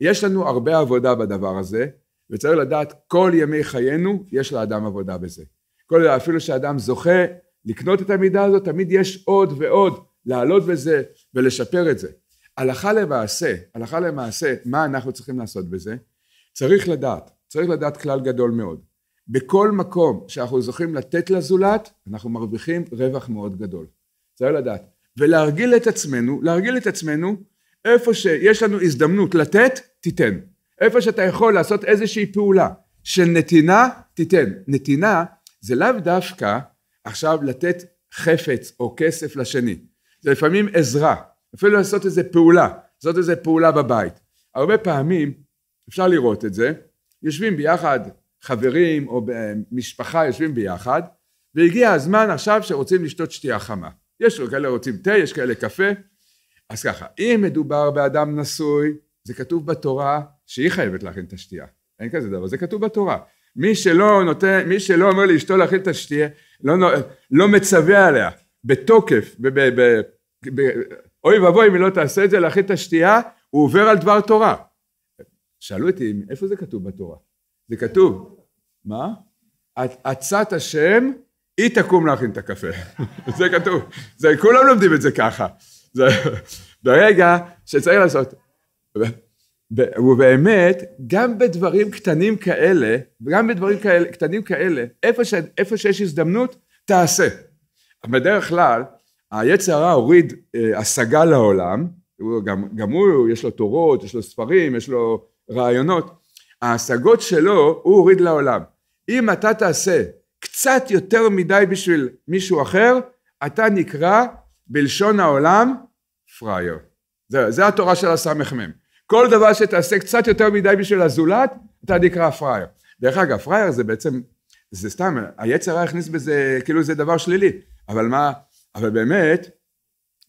יש לנו הרבה עבודה בדבר הזה, וצריך לדעת כל ימי חיינו יש לאדם עבודה בזה. כל אפילו שאדם זוכה לקנות את המידה הזאת תמיד יש עוד ועוד לעלות בזה ולשפר את זה. הלכה למעשה, הלכה למעשה מה אנחנו צריכים לעשות בזה? צריך לדעת, צריך לדעת כלל גדול מאוד. בכל מקום שאנחנו זוכים לתת לזולת אנחנו מרוויחים רווח מאוד גדול. צריך לדעת. ולהרגיל את עצמנו, להרגיל את עצמנו איפה שיש לנו הזדמנות לתת, תיתן. איפה שאתה יכול לעשות איזושהי פעולה של נתינה, תיתן. נתינה זה לאו דווקא עכשיו לתת חפץ או כסף לשני. זה לפעמים עזרה, אפילו לעשות איזה פעולה, לעשות איזה פעולה בבית. הרבה פעמים, אפשר לראות את זה, יושבים ביחד, חברים או משפחה יושבים ביחד, והגיע הזמן עכשיו שרוצים לשתות שתייה חמה. יש כאלה רוצים תה, יש כאלה קפה. אז ככה, אם מדובר באדם נשוי, זה כתוב בתורה, שהיא חייבת להכין את השתייה. אין כזה דבר, זה כתוב בתורה. מי שלא נותן, מי שלא אומר לאשתו להכין את השתייה, לא, לא מצווה עליה, בתוקף, ב, ב, ב, ב, אוי ואבוי אם היא לא תעשה את זה, להכין את השתייה, הוא עובר על דבר תורה. שאלו אותי, איפה זה כתוב בתורה? זה כתוב, מה? עצת השם, היא תקום להכין את הקפה. זה כתוב. זה, כולם לומדים את זה ככה. זה, ברגע שצריך לעשות. ובאמת, גם בדברים קטנים כאלה, גם בדברים כאלה, קטנים כאלה, איפה, ש, איפה שיש הזדמנות, תעשה. אבל בדרך כלל, היצר הרע הוריד אה, השגה לעולם, הוא, גם, גם הוא, יש לו תורות, יש לו ספרים, יש לו רעיונות. ההשגות שלו, הוא הוריד לעולם. אם אתה תעשה קצת יותר מדי בשביל מישהו אחר, אתה נקרא בלשון העולם פראייר. זה, זה התורה של הסמ"ם. כל דבר שתעשה קצת יותר מדי בשביל הזולת, אתה נקרא פראייר. דרך אגב, פראייר זה בעצם, זה סתם, היצר הכניס בזה, כאילו זה דבר שלילי. אבל מה, אבל באמת,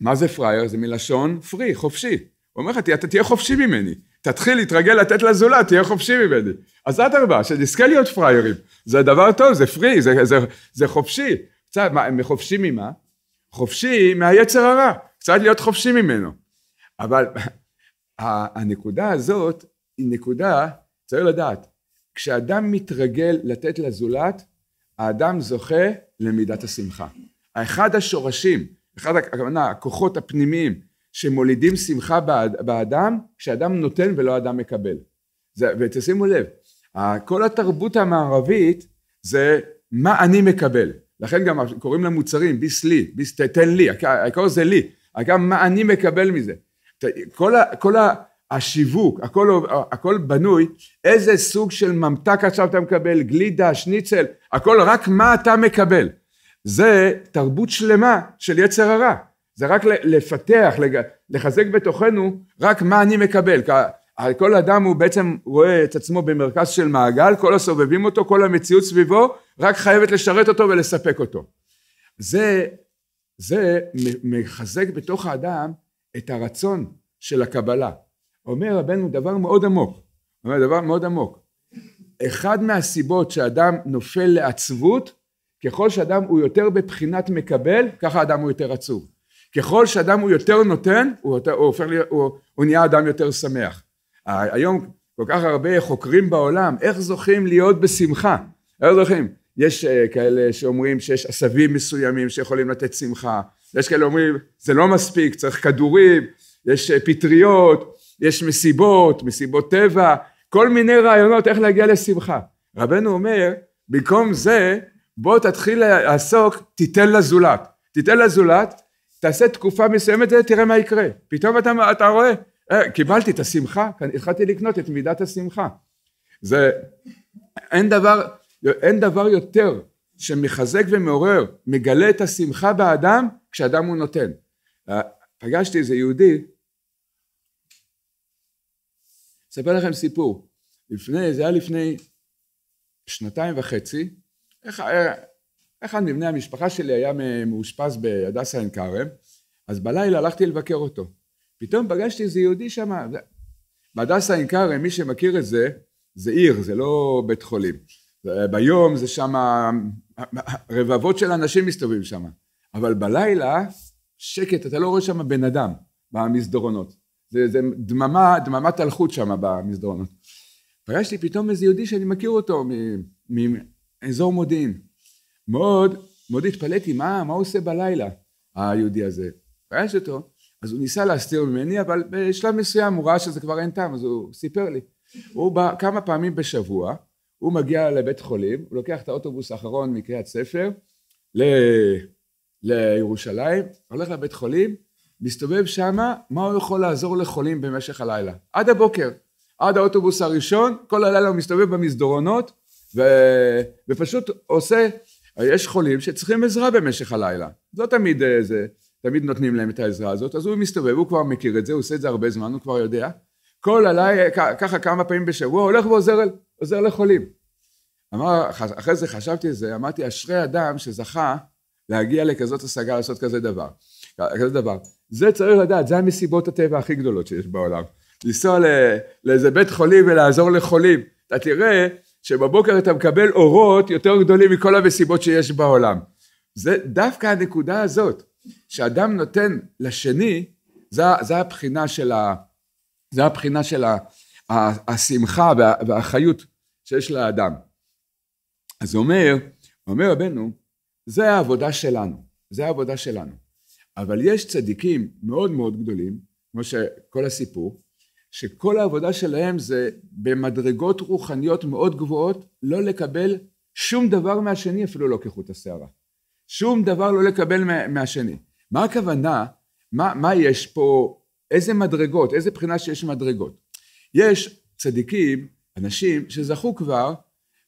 מה זה פראייר? זה מלשון פרי, חופשי. הוא אומר לך, אתה תהיה חופשי ממני. תתחיל להתרגל לתת לזולת, תהיה חופשי ממני. אז אדרבה, שנזכה להיות פראיירים. זה דבר טוב, זה פרי, זה, זה, זה חופשי. קצת, מה, הם חופשי ממה? חופשי מהיצר הרע. קצת להיות חופשי ממנו. אבל הנקודה הזאת היא נקודה, צריך לדעת, כשאדם מתרגל לתת לזולת, האדם זוכה למידת השמחה. אחד השורשים, אחד הכוונה, הכוחות הפנימיים שמולידים שמחה באדם, שאדם נותן ולא אדם מקבל. זה, ותשימו לב, כל התרבות המערבית זה מה אני מקבל. לכן גם קוראים למוצרים ביס לי, ביס תתן לי, העיקר זה לי, גם מה אני מקבל מזה. כל, ה, כל ה, השיווק, הכל, הכל בנוי, איזה סוג של ממתק עכשיו אתה מקבל, גלידה, שניצל, הכל רק מה אתה מקבל. זה תרבות שלמה של יצר הרע. זה רק לפתח, לחזק בתוכנו רק מה אני מקבל. כל אדם הוא בעצם רואה את עצמו במרכז של מעגל, כל הסובבים אותו, כל המציאות סביבו, רק חייבת לשרת אותו ולספק אותו. זה, זה מחזק בתוך האדם את הרצון של הקבלה. אומר רבנו דבר מאוד עמוק, אומר דבר מאוד עמוק. אחד מהסיבות שאדם נופל לעצבות, ככל שאדם הוא יותר בבחינת מקבל, ככה אדם הוא יותר עצוב. ככל שאדם הוא יותר נותן, הוא, יותר, הוא, הופך, הוא, הוא נהיה אדם יותר שמח. היום כל כך הרבה חוקרים בעולם, איך זוכים להיות בשמחה? איך זוכים? יש אה, כאלה שאומרים שיש עשבים מסוימים שיכולים לתת שמחה, יש כאלה אומרים, זה לא מספיק, צריך כדורים, יש אה, פטריות, יש מסיבות, מסיבות טבע, כל מיני רעיונות איך להגיע לשמחה. רבנו אומר, במקום זה, בוא תתחיל לעסוק, תיתן לזולת. תיתן לזולת, תעשה תקופה מסוימת ותראה מה יקרה. פתאום אתה, אתה רואה, אה, קיבלתי את השמחה, התחלתי לקנות את מידת השמחה. זה, אין דבר, אין דבר יותר שמחזק ומעורר, מגלה את השמחה באדם כשאדם הוא נותן. פגשתי איזה יהודי, אספר לכם סיפור. לפני, זה היה לפני שנתיים וחצי, איך, אחד מבני המשפחה שלי היה מאושפז בהדסה עין כרם, אז בלילה הלכתי לבקר אותו. פתאום פגשתי איזה יהודי שם, בהדסה עין כרם, מי שמכיר את זה, זה עיר, זה לא בית חולים. ביום זה שם רבבות של אנשים מסתובבים שם, אבל בלילה שקט, אתה לא רואה שם בן אדם במסדרונות. זה, זה דממה, דממת הלכות שם במסדרונות. פגש לי פתאום איזה יהודי שאני מכיר אותו מאזור מודיעין. מאוד, מאוד התפלאתי, מה, מה הוא עושה בלילה, היהודי הזה? פגש אותו, אז הוא ניסה להסתיר ממני, אבל בשלב מסוים הוא ראה שזה כבר אין טעם, אז הוא סיפר לי. הוא בא כמה פעמים בשבוע, הוא מגיע לבית חולים, הוא לוקח את האוטובוס האחרון מקריית ספר ל... לירושלים, הולך לבית חולים, מסתובב שמה, מה הוא יכול לעזור לחולים במשך הלילה? עד הבוקר, עד האוטובוס הראשון, כל הלילה הוא מסתובב במסדרונות ו... ופשוט עושה, יש חולים שצריכים עזרה במשך הלילה, לא תמיד אה, זה, תמיד נותנים להם את העזרה הזאת, אז הוא מסתובב, הוא כבר מכיר את זה, הוא עושה את זה הרבה זמן, הוא כבר יודע, כל הלילה, ככה כמה פעמים בשבוע, הולך ועוזר עוזר לחולים. אמר, אחרי זה חשבתי על זה, אמרתי, אשרי אדם שזכה להגיע לכזאת השגה, לעשות כזה דבר. כזה דבר. זה צריך לדעת, זה המסיבות הטבע הכי גדולות שיש בעולם. לנסוע לאיזה בית חולים ולעזור לחולים. אתה תראה שבבוקר אתה מקבל אורות יותר גדולים מכל המסיבות שיש בעולם. זה דווקא הנקודה הזאת, שאדם נותן לשני, זה, זה הבחינה של, ה, זה הבחינה של, ה, השמחה והחיות שיש לאדם. אז הוא אומר, אומר רבנו, זה העבודה שלנו, זה העבודה שלנו. אבל יש צדיקים מאוד מאוד גדולים, כמו שכל הסיפור, שכל העבודה שלהם זה במדרגות רוחניות מאוד גבוהות, לא לקבל שום דבר מהשני, אפילו לא כחוט השערה. שום דבר לא לקבל מהשני. מה הכוונה? מה, מה יש פה? איזה מדרגות? איזה בחינה שיש מדרגות? יש צדיקים, אנשים, שזכו כבר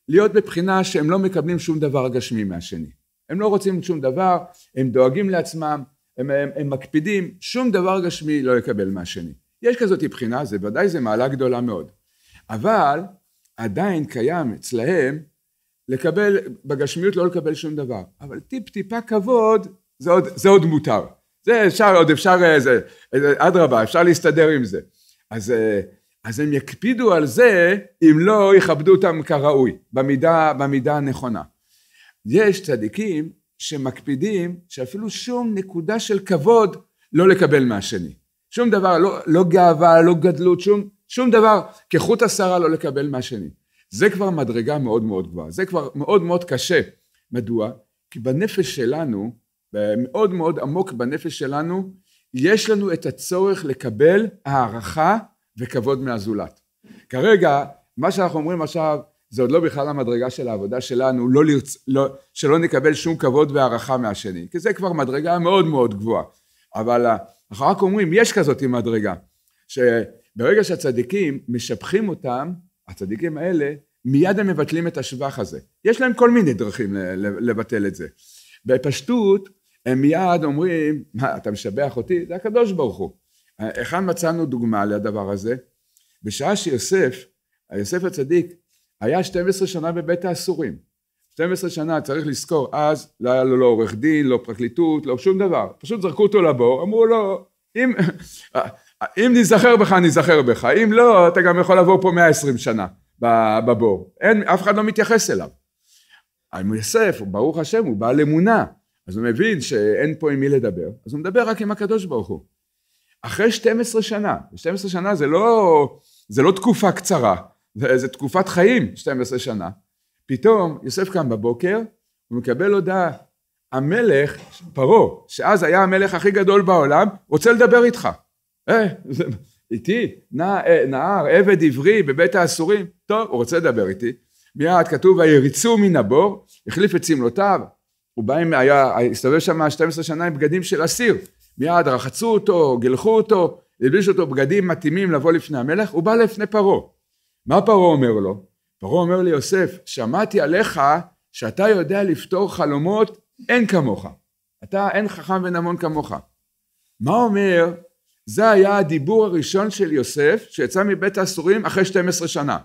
להיות בבחינה שהם לא מקבלים שום דבר גשמי מהשני. הם לא רוצים שום דבר, הם דואגים לעצמם, הם, הם, הם מקפידים, שום דבר גשמי לא יקבל מהשני. יש כזאת בחינה, זה ודאי זה מעלה גדולה מאוד. אבל עדיין קיים אצלהם לקבל, בגשמיות לא לקבל שום דבר. אבל טיפ טיפה כבוד, זה עוד, זה עוד מותר. זה אפשר, עוד אפשר, אה, אה, אדרבה, אפשר להסתדר עם זה. אז אה, אז הם יקפידו על זה אם לא יכבדו אותם כראוי, במידה, במידה הנכונה. יש צדיקים שמקפידים שאפילו שום נקודה של כבוד לא לקבל מהשני. שום דבר, לא, לא גאווה, לא גדלות, שום, שום דבר כחוט השערה לא לקבל מהשני. זה כבר מדרגה מאוד מאוד גבוהה, זה כבר מאוד מאוד קשה. מדוע? כי בנפש שלנו, מאוד מאוד עמוק בנפש שלנו, יש לנו את הצורך לקבל הערכה וכבוד מהזולת. כרגע, מה שאנחנו אומרים עכשיו, זה עוד לא בכלל המדרגה של העבודה שלנו, לא לרצ... לא, שלא נקבל שום כבוד והערכה מהשני, כי זה כבר מדרגה מאוד מאוד גבוהה. אבל אה, אנחנו רק אומרים, יש כזאת מדרגה, שברגע שהצדיקים משבחים אותם, הצדיקים האלה, מיד הם מבטלים את השבח הזה. יש להם כל מיני דרכים לבטל את זה. בפשטות, הם מיד אומרים, מה, אתה משבח אותי? זה הקדוש ברוך הוא. היכן מצאנו דוגמה לדבר הזה? בשעה שיוסף, יוסף הצדיק, היה 12 שנה בבית האסורים. 12 שנה, צריך לזכור, אז לא היה לו לא עורך דין, לא פרקליטות, לא שום דבר. פשוט זרקו אותו לבור, אמרו לו, אם, אם ניזכר בך, ניזכר בך. אם לא, אתה גם יכול לבוא פה 120 שנה בבור. אין, אף אחד לא מתייחס אליו. אם יוסף, ברוך השם, הוא בעל אמונה. אז הוא מבין שאין פה עם מי לדבר, אז הוא מדבר רק עם הקדוש ברוך הוא. אחרי 12 שנה, 12 שנה זה לא, זה לא תקופה קצרה, זה, זה תקופת חיים, 12 שנה. פתאום יוסף קם בבוקר, הוא מקבל הודעה, המלך, פרעה, שאז היה המלך הכי גדול בעולם, רוצה לדבר איתך. אה, זה, איתי, נע, אה, נער, עבד עברי בבית האסורים, טוב, הוא רוצה לדבר איתי. מיד כתוב, ויריצו מן הבור, החליף את שמלותיו, הוא בא עם, היה, הסתובב שם 12 שנה עם בגדים של אסיר, מיד רחצו אותו, גילחו אותו, הלבישו אותו בגדים מתאימים לבוא לפני המלך, הוא בא לפני פרעה. מה פרעה אומר לו? פרעה אומר ליוסף, שמעתי עליך שאתה יודע לפתור חלומות אין כמוך. אתה אין חכם ונמון כמוך. מה אומר? זה היה הדיבור הראשון של יוסף שיצא מבית האסורים אחרי 12 שנה.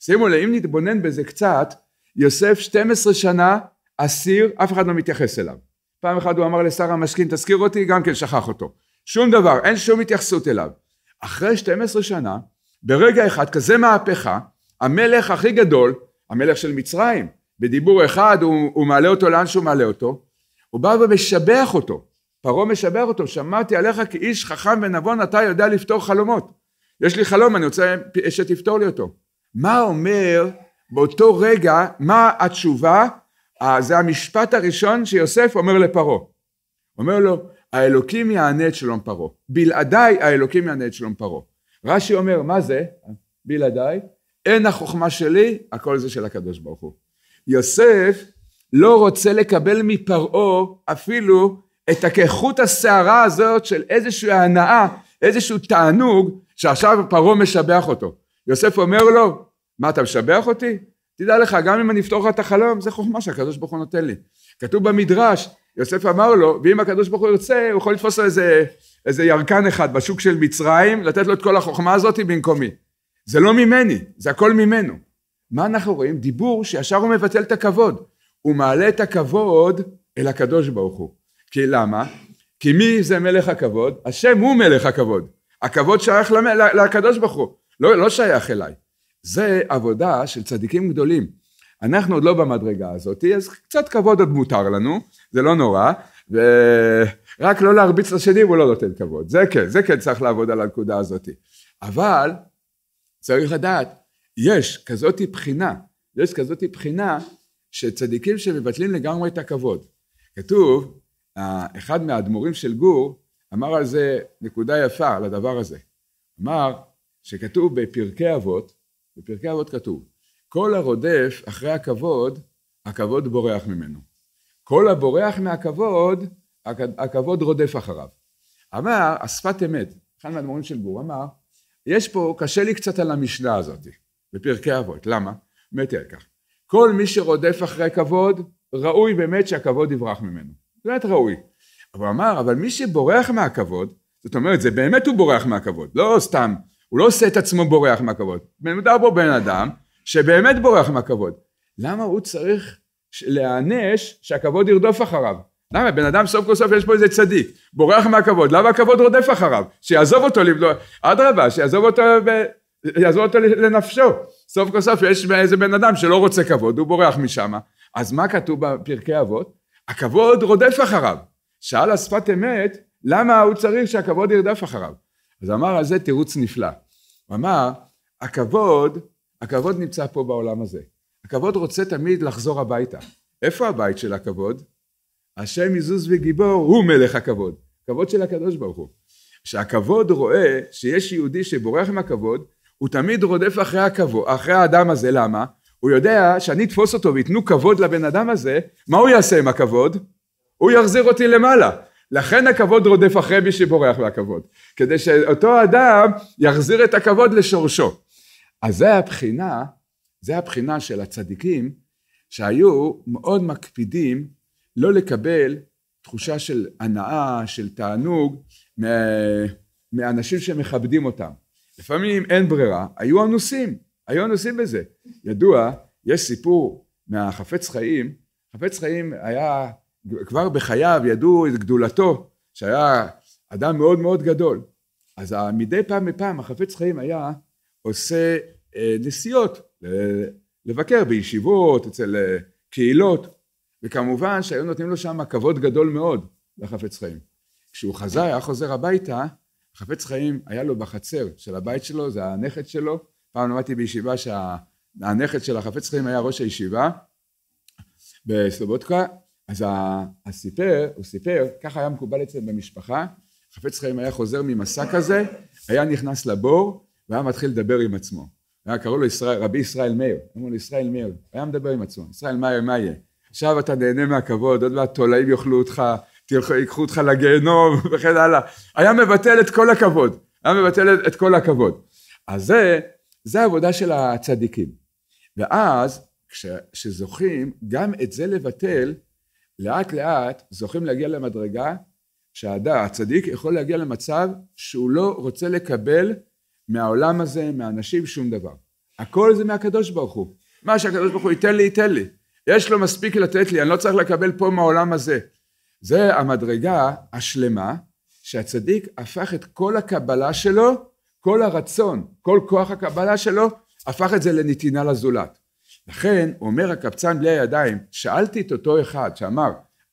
שימו לב, אם נתבונן בזה קצת, יוסף 12 שנה אסיר, אף אחד לא מתייחס אליו. פעם אחת הוא אמר לשר המשכין תזכיר אותי, גם כן שכח אותו. שום דבר, אין שום התייחסות אליו. אחרי 12 שנה, ברגע אחד, כזה מהפכה, המלך הכי גדול, המלך של מצרים, בדיבור אחד הוא, הוא מעלה אותו לאן שהוא מעלה אותו, הוא בא ומשבח אותו. פרעה משבח אותו, שמעתי עליך כאיש חכם ונבון, אתה יודע לפתור חלומות. יש לי חלום, אני רוצה שתפתור לי אותו. מה אומר באותו רגע, מה התשובה אה, זה המשפט הראשון שיוסף אומר לפרעה. אומר לו, האלוקים יענה את שלום פרעה. בלעדיי האלוקים יענה את שלום פרעה. רש"י אומר, מה זה? בלעדיי. אין החוכמה שלי, הכל זה של הקדוש ברוך הוא. יוסף לא רוצה לקבל מפרעה אפילו את הכחות השערה הזאת של איזושהי הנאה, איזשהו תענוג, שעכשיו פרעה משבח אותו. יוסף אומר לו, מה אתה משבח אותי? תדע לך, גם אם אני אפתור לך את החלום, זה חוכמה שהקדוש ברוך הוא נותן לי. כתוב במדרש, יוסף אמר לו, ואם הקדוש ברוך הוא ירצה, הוא יכול לתפוס לו איזה, איזה ירקן אחד בשוק של מצרים, לתת לו את כל החוכמה הזאת במקומי. זה לא ממני, זה הכל ממנו. מה אנחנו רואים? דיבור שישר הוא מבטל את הכבוד. הוא מעלה את הכבוד אל הקדוש ברוך הוא. כי למה? כי מי זה מלך הכבוד? השם הוא מלך הכבוד. הכבוד שייך למ... לקדוש ברוך הוא, לא, לא שייך אליי. זה עבודה של צדיקים גדולים. אנחנו עוד לא במדרגה הזאת, אז קצת כבוד עוד מותר לנו, זה לא נורא, ורק לא להרביץ לשני והוא לא נותן כבוד, זה כן, זה כן צריך לעבוד על הנקודה הזאת. אבל צריך לדעת, יש כזאת בחינה, יש כזאת בחינה שצדיקים שמבטלים לגמרי את הכבוד. כתוב, אחד מהאדמו"רים של גור אמר על זה נקודה יפה, על הדבר הזה. אמר שכתוב בפרקי אבות, בפרקי אבות כתוב, כל הרודף אחרי הכבוד, הכבוד בורח ממנו. כל הבורח מהכבוד, הכבוד רודף אחריו. אמר, השפת אמת, אחד מהדמורים של גור אמר, יש פה, קשה לי קצת על המשנה הזאת, בפרקי אבות, למה? באמת על כך. כל מי שרודף אחרי כבוד, ראוי באמת שהכבוד יברח ממנו. באמת ראוי. אבל אמר, אבל מי שבורח מהכבוד, זאת אומרת, זה באמת הוא בורח מהכבוד, לא סתם הוא לא עושה את עצמו בורח מהכבוד. מדובר פה בן אדם שבאמת בורח מהכבוד. למה הוא צריך להיענש שהכבוד ירדוף אחריו? למה? בן אדם סוף כל סוף יש פה איזה צדיק, בורח מהכבוד, למה הכבוד רודף אחריו? שיעזוב אותו לבלוע, אדרבה, שיעזוב אותו, ב... יעזוב אותו לנפשו. סוף כל סוף יש איזה בן אדם שלא רוצה כבוד, הוא בורח משם. אז מה כתוב בפרקי אבות? הכבוד רודף אחריו. שאל השפת אמת, למה הוא צריך שהכבוד ירדף אחריו? אז אמר על זה תירוץ נפלא. הוא אמר, הכבוד, הכבוד נמצא פה בעולם הזה. הכבוד רוצה תמיד לחזור הביתה. איפה הבית של הכבוד? השם יזוז וגיבור הוא מלך הכבוד. כבוד של הקדוש ברוך הוא. כשהכבוד רואה שיש יהודי שבורח עם הכבוד, הוא תמיד רודף אחרי הכבוד, אחרי האדם הזה, למה? הוא יודע שאני אתפוס אותו וייתנו כבוד לבן אדם הזה, מה הוא יעשה עם הכבוד? הוא יחזיר אותי למעלה. לכן הכבוד רודף אחרי מי שבורח מהכבוד, כדי שאותו אדם יחזיר את הכבוד לשורשו. אז זה הבחינה, זה הבחינה של הצדיקים שהיו מאוד מקפידים לא לקבל תחושה של הנאה, של תענוג, מאנשים שמכבדים אותם. לפעמים אין ברירה, היו אנוסים, היו אנוסים בזה. ידוע, יש סיפור מהחפץ חיים, חפץ חיים היה כבר בחייו ידעו את גדולתו, שהיה אדם מאוד מאוד גדול. אז מדי פעם בפעם החפץ חיים היה עושה אה, נסיעות, לבקר בישיבות, אצל אה, קהילות, וכמובן שהיו נותנים לו שם כבוד גדול מאוד לחפץ חיים. כשהוא חזר, היה חוזר הביתה, חפץ חיים היה לו בחצר של הבית שלו, זה הנכד שלו. פעם למדתי בישיבה שהנכד של החפץ חיים היה ראש הישיבה בסלובודקה, אז הסיפר, הוא סיפר, ככה היה מקובל אצלם במשפחה, חפץ חיים היה חוזר ממסע כזה, היה נכנס לבור והיה מתחיל לדבר עם עצמו. היה קראו לו ישראל, רבי ישראל מאיר, אמרו לו ישראל מאיר, היה מדבר עם עצמו, ישראל מאיר מה יהיה? עכשיו אתה נהנה מהכבוד, עוד מעט תולעים יאכלו אותך, ייקחו אותך לגיהנום וכן הלאה. היה מבטל את כל הכבוד, היה מבטל את כל הכבוד. אז זה, זה העבודה של הצדיקים. ואז כשזוכים גם את זה לבטל, לאט לאט זוכים להגיע למדרגה שהאדם, הצדיק, יכול להגיע למצב שהוא לא רוצה לקבל מהעולם הזה, מהאנשים, שום דבר. הכל זה מהקדוש ברוך הוא. מה שהקדוש ברוך הוא ייתן לי, ייתן לי. יש לו מספיק לתת לי, אני לא צריך לקבל פה מהעולם הזה. זה המדרגה השלמה, שהצדיק הפך את כל הקבלה שלו, כל הרצון, כל כוח הקבלה שלו, הפך את זה לנתינה לזולת. לכן אומר הקבצן בלי הידיים, שאלתי את אותו אחד שאמר,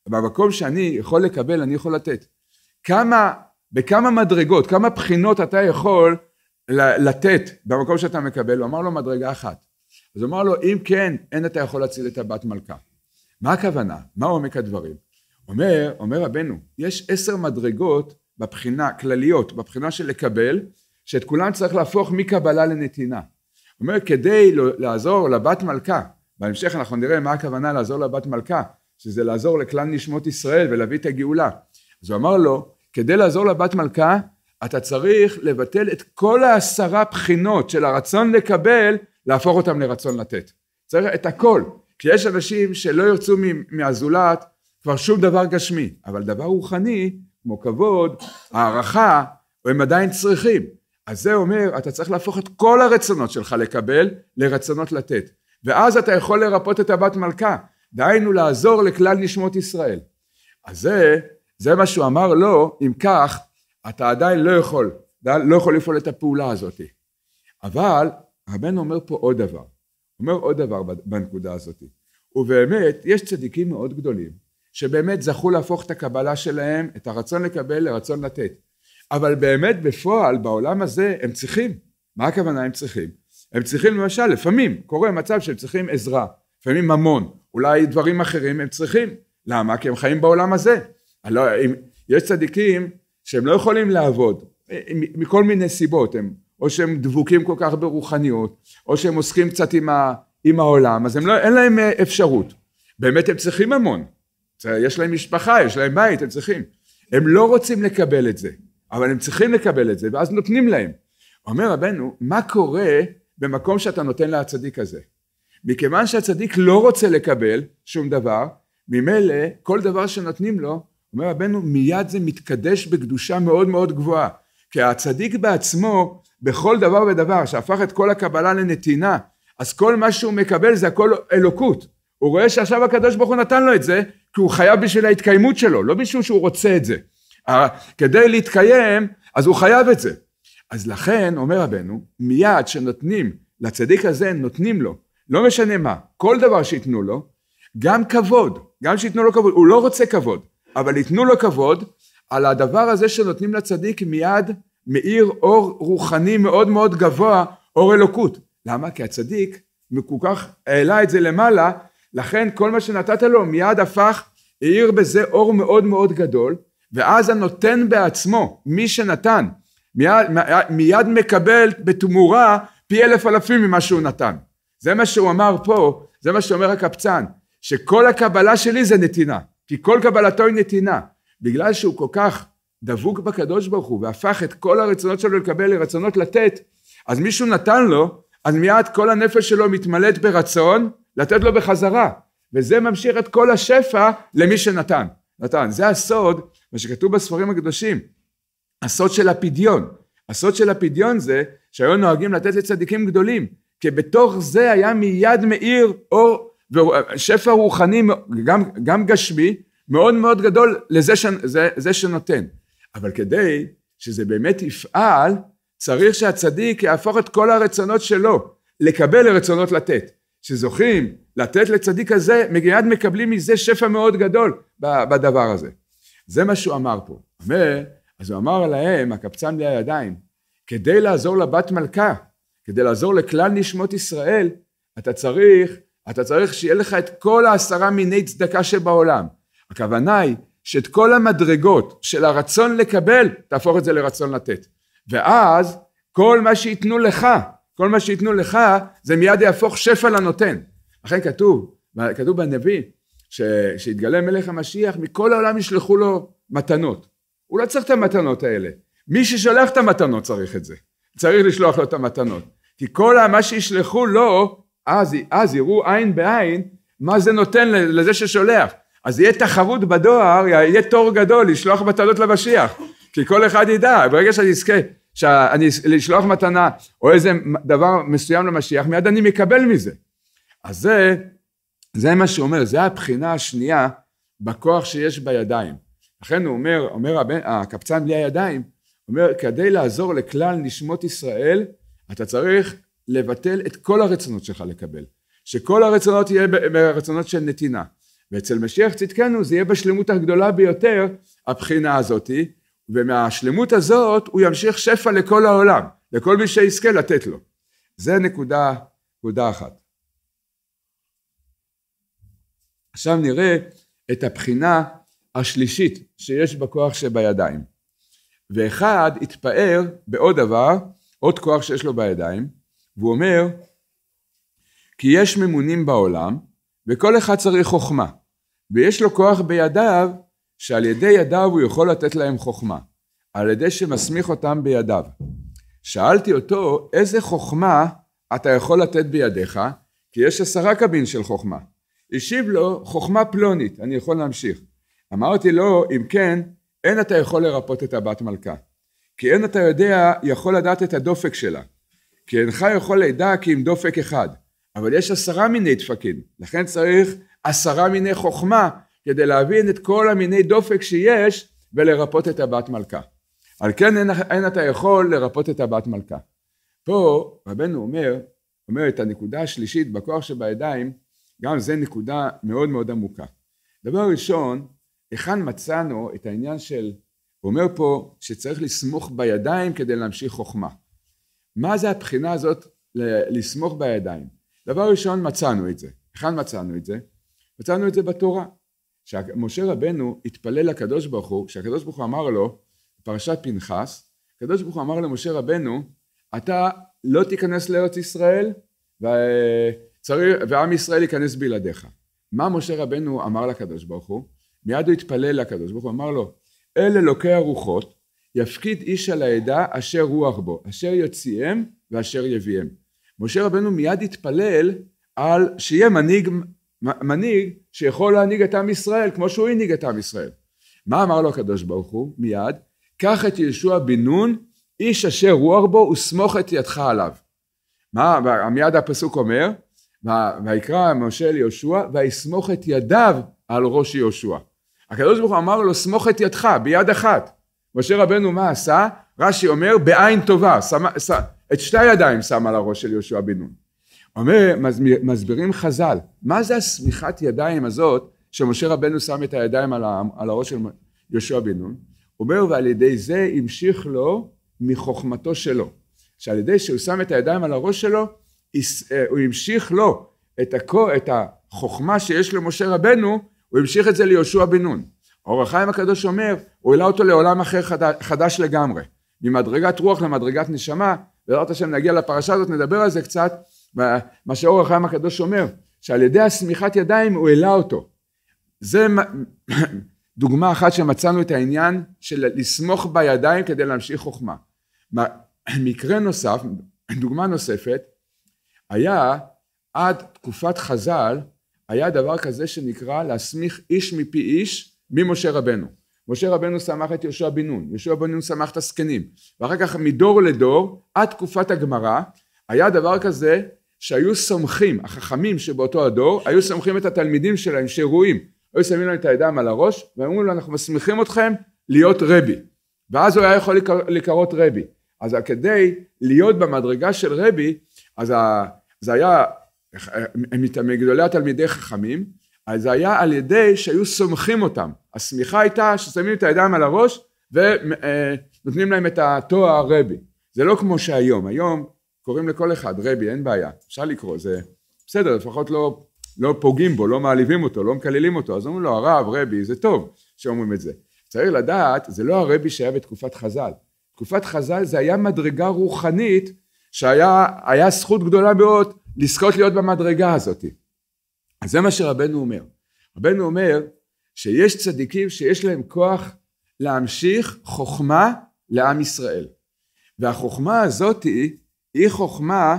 במקום שאני יכול לקבל אני יכול לתת. כמה, בכמה מדרגות, כמה בחינות אתה יכול לתת במקום שאתה מקבל? הוא אמר לו מדרגה אחת. אז הוא אמר לו, אם כן, אין אתה יכול להציל את הבת מלכה. מה הכוונה? מה עומק הדברים? אומר, אומר רבנו, יש עשר מדרגות בבחינה, כלליות, בבחינה של לקבל, שאת כולן צריך להפוך מקבלה לנתינה. אומר כדי לא- לעזור לבת מלכה, בהמשך אנחנו נראה מה הכוונה לעזור לבת מלכה, שזה לעזור לכלל נשמות ישראל ולהביא את הגאולה. אז הוא אמר לו, כדי לעזור לבת מלכה, אתה צריך לבטל את כל העשרה בחינות של הרצון לקבל, להפוך אותם לרצון לתת. צריך את הכל. כשיש אנשים שלא ירצו מהזולת כבר שום דבר גשמי, אבל דבר רוחני, כמו כבוד, הערכה, הם עדיין צריכים. אז זה אומר, אתה צריך להפוך את כל הרצונות שלך לקבל לרצונות לתת. ואז אתה יכול לרפות את הבת מלכה, דהיינו לעזור לכלל נשמות ישראל. אז זה, זה מה שהוא אמר לו, אם כך, אתה עדיין לא יכול, לא יכול לפעול את הפעולה הזאת. אבל הבן אומר פה עוד דבר, אומר עוד דבר בנקודה הזאת. ובאמת, יש צדיקים מאוד גדולים, שבאמת זכו להפוך את הקבלה שלהם, את הרצון לקבל לרצון לתת. אבל באמת בפועל בעולם הזה הם צריכים. מה הכוונה הם צריכים? הם צריכים למשל, לפעמים קורה מצב שהם צריכים עזרה, לפעמים ממון, אולי דברים אחרים הם צריכים. למה? כי הם חיים בעולם הזה. לא, אם, יש צדיקים שהם לא יכולים לעבוד, אה, מכל מיני סיבות, הם, או שהם דבוקים כל כך ברוחניות, או שהם עוסקים קצת עם, ה, עם העולם, אז לא, אין להם אה, אפשרות. באמת הם צריכים ממון, יש להם משפחה, יש להם בית, הם צריכים. הם לא רוצים לקבל את זה. אבל הם צריכים לקבל את זה, ואז נותנים להם. אומר רבנו, מה קורה במקום שאתה נותן לצדיק הזה? מכיוון שהצדיק לא רוצה לקבל שום דבר, ממילא כל דבר שנותנים לו, אומר רבנו, מיד זה מתקדש בקדושה מאוד מאוד גבוהה. כי הצדיק בעצמו, בכל דבר ודבר, שהפך את כל הקבלה לנתינה, אז כל מה שהוא מקבל זה הכל אלוקות. הוא רואה שעכשיו הקדוש ברוך הוא נתן לו את זה, כי הוא חייב בשביל ההתקיימות שלו, לא בשביל שהוא רוצה את זה. כדי להתקיים, אז הוא חייב את זה. אז לכן, אומר רבנו, מיד שנותנים לצדיק הזה, נותנים לו, לא משנה מה, כל דבר שייתנו לו, גם כבוד, גם שייתנו לו כבוד, הוא לא רוצה כבוד, אבל ייתנו לו כבוד, על הדבר הזה שנותנים לצדיק מיד מאיר אור רוחני מאוד מאוד גבוה, אור אלוקות. למה? כי הצדיק כל כך העלה את זה למעלה, לכן כל מה שנתת לו מיד הפך, העיר בזה אור מאוד מאוד גדול, ואז הנותן בעצמו, מי שנתן, מיד, מיד מקבל בתמורה פי אלף אלפים ממה שהוא נתן. זה מה שהוא אמר פה, זה מה שאומר הקבצן, שכל הקבלה שלי זה נתינה, כי כל קבלתו היא נתינה. בגלל שהוא כל כך דבוק בקדוש ברוך הוא, והפך את כל הרצונות שלו לקבל לרצונות לתת, אז מישהו נתן לו, אז מיד כל הנפש שלו מתמלאת ברצון לתת לו בחזרה. וזה ממשיך את כל השפע למי שנתן. נתן. זה הסוד מה שכתוב בספרים הקדושים, הסוד של הפדיון. הסוד של הפדיון זה שהיו נוהגים לתת לצדיקים גדולים, כי בתוך זה היה מיד מאיר אור ושפע רוחני, גם, גם גשמי, מאוד מאוד גדול לזה ש, זה, זה שנותן. אבל כדי שזה באמת יפעל, צריך שהצדיק יהפוך את כל הרצונות שלו לקבל לרצונות לתת. שזוכים לתת לצדיק הזה, מיד מקבלים מזה שפע מאוד גדול בדבר הזה. זה מה שהוא אמר פה. אומר, אז הוא אמר להם, הקבצן בלי הידיים, כדי לעזור לבת מלכה, כדי לעזור לכלל נשמות ישראל, אתה צריך, אתה צריך שיהיה לך את כל העשרה מיני צדקה שבעולם. הכוונה היא שאת כל המדרגות של הרצון לקבל, תהפוך את זה לרצון לתת. ואז כל מה שייתנו לך, כל מה שייתנו לך, זה מיד יהפוך שפע לנותן. לכן כתוב, כתוב בנביא, שיתגלה מלך המשיח, מכל העולם ישלחו לו מתנות. הוא לא צריך את המתנות האלה. מי ששולח את המתנות צריך את זה. צריך לשלוח לו את המתנות. כי כל מה שישלחו לו, אז, אז יראו עין בעין מה זה נותן לזה ששולח. אז יהיה תחרות בדואר, יהיה תור גדול לשלוח מתנות למשיח. כי כל אחד ידע, ברגע שאני אזכה, שאני לשלוח מתנה או איזה דבר מסוים למשיח, מיד אני מקבל מזה. אז זה זה מה שהוא אומר, זה הבחינה השנייה בכוח שיש בידיים. לכן הוא אומר, אומר הבן, הקפצן בלי הידיים, אומר, כדי לעזור לכלל נשמות ישראל, אתה צריך לבטל את כל הרצונות שלך לקבל. שכל הרצונות יהיה רצונות של נתינה. ואצל משיח צדקנו זה יהיה בשלמות הגדולה ביותר, הבחינה הזאתי, ומהשלמות הזאת הוא ימשיך שפע לכל העולם, לכל מי שיזכה לתת לו. זה נקודה, נקודה אחת. עכשיו נראה את הבחינה השלישית שיש בכוח שבידיים. ואחד התפאר בעוד דבר, עוד כוח שיש לו בידיים, והוא אומר, כי יש ממונים בעולם, וכל אחד צריך חוכמה, ויש לו כוח בידיו, שעל ידי ידיו הוא יכול לתת להם חוכמה, על ידי שמסמיך אותם בידיו. שאלתי אותו, איזה חוכמה אתה יכול לתת בידיך? כי יש עשרה קבין של חוכמה. השיב לו חוכמה פלונית, אני יכול להמשיך. אמרתי לו, אם כן, אין אתה יכול לרפות את הבת מלכה. כי אין אתה יודע, יכול לדעת את הדופק שלה. כי אינך יכול לדע כי אם דופק אחד. אבל יש עשרה מיני דפקים, לכן צריך עשרה מיני חוכמה כדי להבין את כל המיני דופק שיש ולרפות את הבת מלכה. על כן אין, אין אתה יכול לרפות את הבת מלכה. פה רבנו אומר, אומר את הנקודה השלישית בכוח שבידיים, גם זה נקודה מאוד מאוד עמוקה. דבר ראשון, היכן מצאנו את העניין של, הוא אומר פה שצריך לסמוך בידיים כדי להמשיך חוכמה. מה זה הבחינה הזאת לסמוך בידיים? דבר ראשון, מצאנו את זה. היכן מצאנו את זה? מצאנו את זה בתורה. שמשה רבנו התפלל לקדוש ברוך הוא, כשהקדוש ברוך הוא אמר לו, פרשת פנחס, הקדוש ברוך הוא אמר למשה רבנו, אתה לא תיכנס לארץ ישראל, ו... צריך, ועם ישראל ייכנס בלעדיך. מה משה רבנו אמר לקדוש ברוך הוא? מיד הוא התפלל לקדוש ברוך הוא, אמר לו, אל אלוקי הרוחות, יפקיד איש על העדה אשר רוח בו, אשר יוציאם ואשר יביאם. משה רבנו מיד התפלל על שיהיה מנהיג, מנהיג שיכול להנהיג את עם ישראל, כמו שהוא הנהיג את עם ישראל. מה אמר לו הקדוש ברוך הוא? מיד, קח את יהושע בן נון, איש אשר רוח בו, וסמוך את ידך עליו. מה, מיד הפסוק אומר, ויקרא משה ליהושע ויסמוך את ידיו על ראש יהושע. הקדוש ברוך הוא אמר לו סמוך את ידך ביד אחת. משה רבנו מה עשה? רש"י אומר בעין טובה, שמה, ש... את שתי הידיים שם על הראש של יהושע בן נון. אומר, מסבירים חז"ל, מה זה הסמיכת ידיים הזאת שמשה רבנו שם את הידיים על, ה, על הראש של יהושע בן נון? אומר ועל ידי זה המשיך לו מחוכמתו שלו. שעל ידי שהוא שם את הידיים על הראש שלו אה, הוא המשיך לו את, הכו, את החוכמה שיש למשה רבנו, הוא המשיך את זה ליהושע בן נון. אור החיים הקדוש אומר, הוא העלה אותו לעולם אחר חדש, חדש לגמרי, ממדרגת רוח למדרגת נשמה, בעזרת השם נגיע לפרשה הזאת, נדבר על זה קצת, מה שאור החיים הקדוש אומר, שעל ידי הסמיכת ידיים הוא העלה אותו. זה דוגמה אחת שמצאנו את העניין של לסמוך בידיים כדי להמשיך חוכמה. מקרה נוסף, דוגמה נוספת, היה, עד תקופת חז"ל, היה דבר כזה שנקרא להסמיך איש מפי איש ממשה רבנו. משה רבנו סמך את יהושע בן נון, יהושע בן נון סמך את הזקנים, ואחר כך מדור לדור, עד תקופת הגמרא, היה דבר כזה שהיו סומכים, החכמים שבאותו הדור, היו סומכים את התלמידים שלהם שרואים, היו שמים להם את הידיים על הראש, ואמרו לו אנחנו מסמיכים אתכם להיות רבי, ואז הוא היה יכול לקרות רבי, אז כדי להיות במדרגה של רבי אז ה, זה היה, מגדולי התלמידי חכמים, אז זה היה על ידי שהיו סומכים אותם. השמיכה הייתה ששמים את הידיים על הראש ונותנים להם את התואר רבי. זה לא כמו שהיום, היום קוראים לכל אחד רבי, אין בעיה, אפשר לקרוא, זה בסדר, לפחות לא, לא פוגעים בו, לא מעליבים אותו, לא מקללים אותו, אז אומרים לו הרב, רבי, זה טוב שאומרים את זה. צריך לדעת, זה לא הרבי שהיה בתקופת חז"ל. תקופת חז"ל זה היה מדרגה רוחנית שהיה זכות גדולה מאוד לזכות להיות במדרגה הזאת. אז זה מה שרבנו אומר. רבנו אומר שיש צדיקים שיש להם כוח להמשיך חוכמה לעם ישראל. והחוכמה הזאת היא חוכמה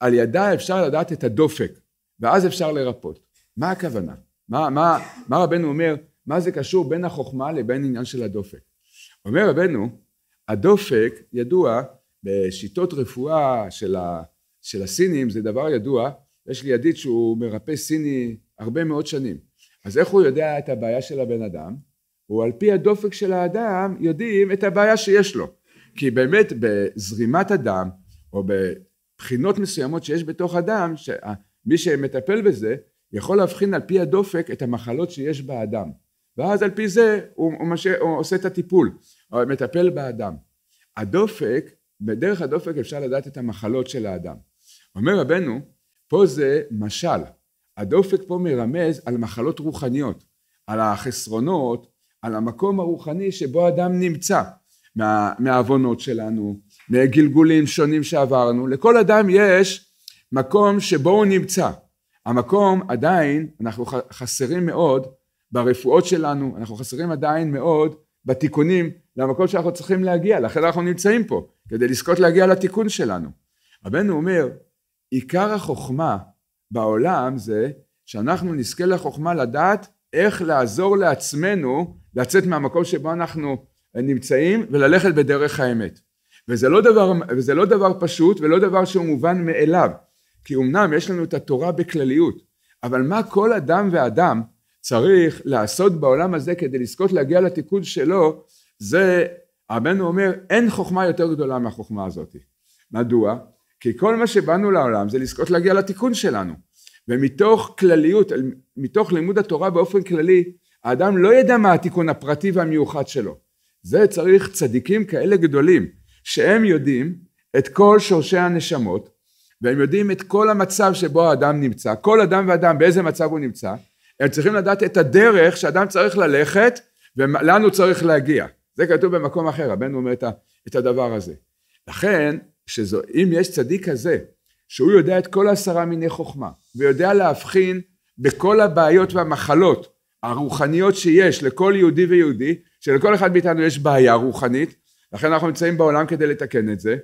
על ידה אפשר לדעת את הדופק ואז אפשר לרפות. מה הכוונה? מה, מה, מה רבנו אומר? מה זה קשור בין החוכמה לבין עניין של הדופק? אומר רבנו, הדופק ידוע בשיטות רפואה של, ה, של הסינים זה דבר ידוע, יש לי ידיד שהוא מרפא סיני הרבה מאוד שנים, אז איך הוא יודע את הבעיה של הבן אדם? הוא על פי הדופק של האדם יודעים את הבעיה שיש לו, כי באמת בזרימת הדם או בבחינות מסוימות שיש בתוך הדם, מי שמטפל בזה יכול להבחין על פי הדופק את המחלות שיש באדם ואז על פי זה הוא, הוא, משה, הוא עושה את הטיפול, הוא מטפל באדם. הדופק בדרך הדופק אפשר לדעת את המחלות של האדם. אומר רבנו, פה זה משל. הדופק פה מרמז על מחלות רוחניות, על החסרונות, על המקום הרוחני שבו אדם נמצא, מהעוונות שלנו, מגלגולים שונים שעברנו, לכל אדם יש מקום שבו הוא נמצא. המקום עדיין, אנחנו חסרים מאוד ברפואות שלנו, אנחנו חסרים עדיין מאוד בתיקונים למקום שאנחנו צריכים להגיע, לכן אנחנו נמצאים פה, כדי לזכות להגיע לתיקון שלנו. רבנו אומר, עיקר החוכמה בעולם זה שאנחנו נזכה לחוכמה לדעת איך לעזור לעצמנו לצאת מהמקום שבו אנחנו נמצאים וללכת בדרך האמת. וזה לא דבר, וזה לא דבר פשוט ולא דבר שהוא מובן מאליו, כי אמנם יש לנו את התורה בכלליות, אבל מה כל אדם ואדם צריך לעשות בעולם הזה כדי לזכות להגיע לתיקון שלו, זה, רבנו אומר, אין חוכמה יותר גדולה מהחוכמה הזאת. מדוע? כי כל מה שבאנו לעולם זה לזכות להגיע לתיקון שלנו. ומתוך כלליות, מתוך לימוד התורה באופן כללי, האדם לא ידע מה התיקון הפרטי והמיוחד שלו. זה צריך צדיקים כאלה גדולים, שהם יודעים את כל שורשי הנשמות, והם יודעים את כל המצב שבו האדם נמצא, כל אדם ואדם באיזה מצב הוא נמצא, הם צריכים לדעת את הדרך שאדם צריך ללכת ולאן הוא צריך להגיע. זה כתוב במקום אחר, הבן אומר את הדבר הזה. לכן, שזו, אם יש צדיק כזה, שהוא יודע את כל עשרה מיני חוכמה, ויודע להבחין בכל הבעיות והמחלות הרוחניות שיש לכל יהודי ויהודי, שלכל אחד מאיתנו יש בעיה רוחנית, לכן אנחנו נמצאים בעולם כדי לתקן את זה,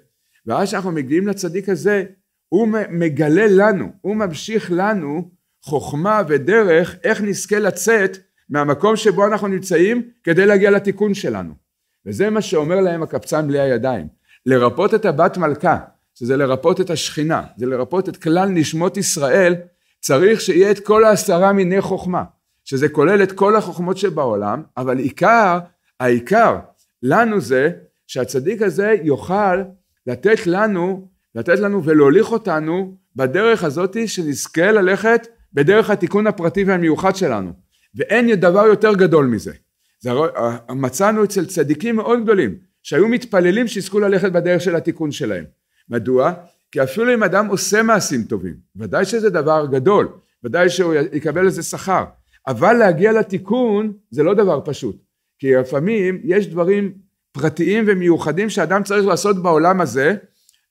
ואז כשאנחנו מגיעים לצדיק הזה, הוא מגלה לנו, הוא ממשיך לנו חוכמה ודרך איך נזכה לצאת מהמקום שבו אנחנו נמצאים כדי להגיע לתיקון שלנו. וזה מה שאומר להם הקבצן בלי הידיים. לרפות את הבת מלכה, שזה לרפות את השכינה, זה לרפות את כלל נשמות ישראל, צריך שיהיה את כל העשרה מיני חוכמה, שזה כולל את כל החוכמות שבעולם, אבל עיקר, העיקר לנו זה שהצדיק הזה יוכל לתת לנו, לתת לנו ולהוליך אותנו בדרך הזאת שנזכה ללכת בדרך התיקון הפרטי והמיוחד שלנו, ואין דבר יותר גדול מזה. זה, מצאנו אצל צדיקים מאוד גדולים, שהיו מתפללים שיזכו ללכת בדרך של התיקון שלהם. מדוע? כי אפילו אם אדם עושה מעשים טובים, ודאי שזה דבר גדול, ודאי שהוא יקבל איזה שכר, אבל להגיע לתיקון זה לא דבר פשוט, כי לפעמים יש דברים פרטיים ומיוחדים שאדם צריך לעשות בעולם הזה,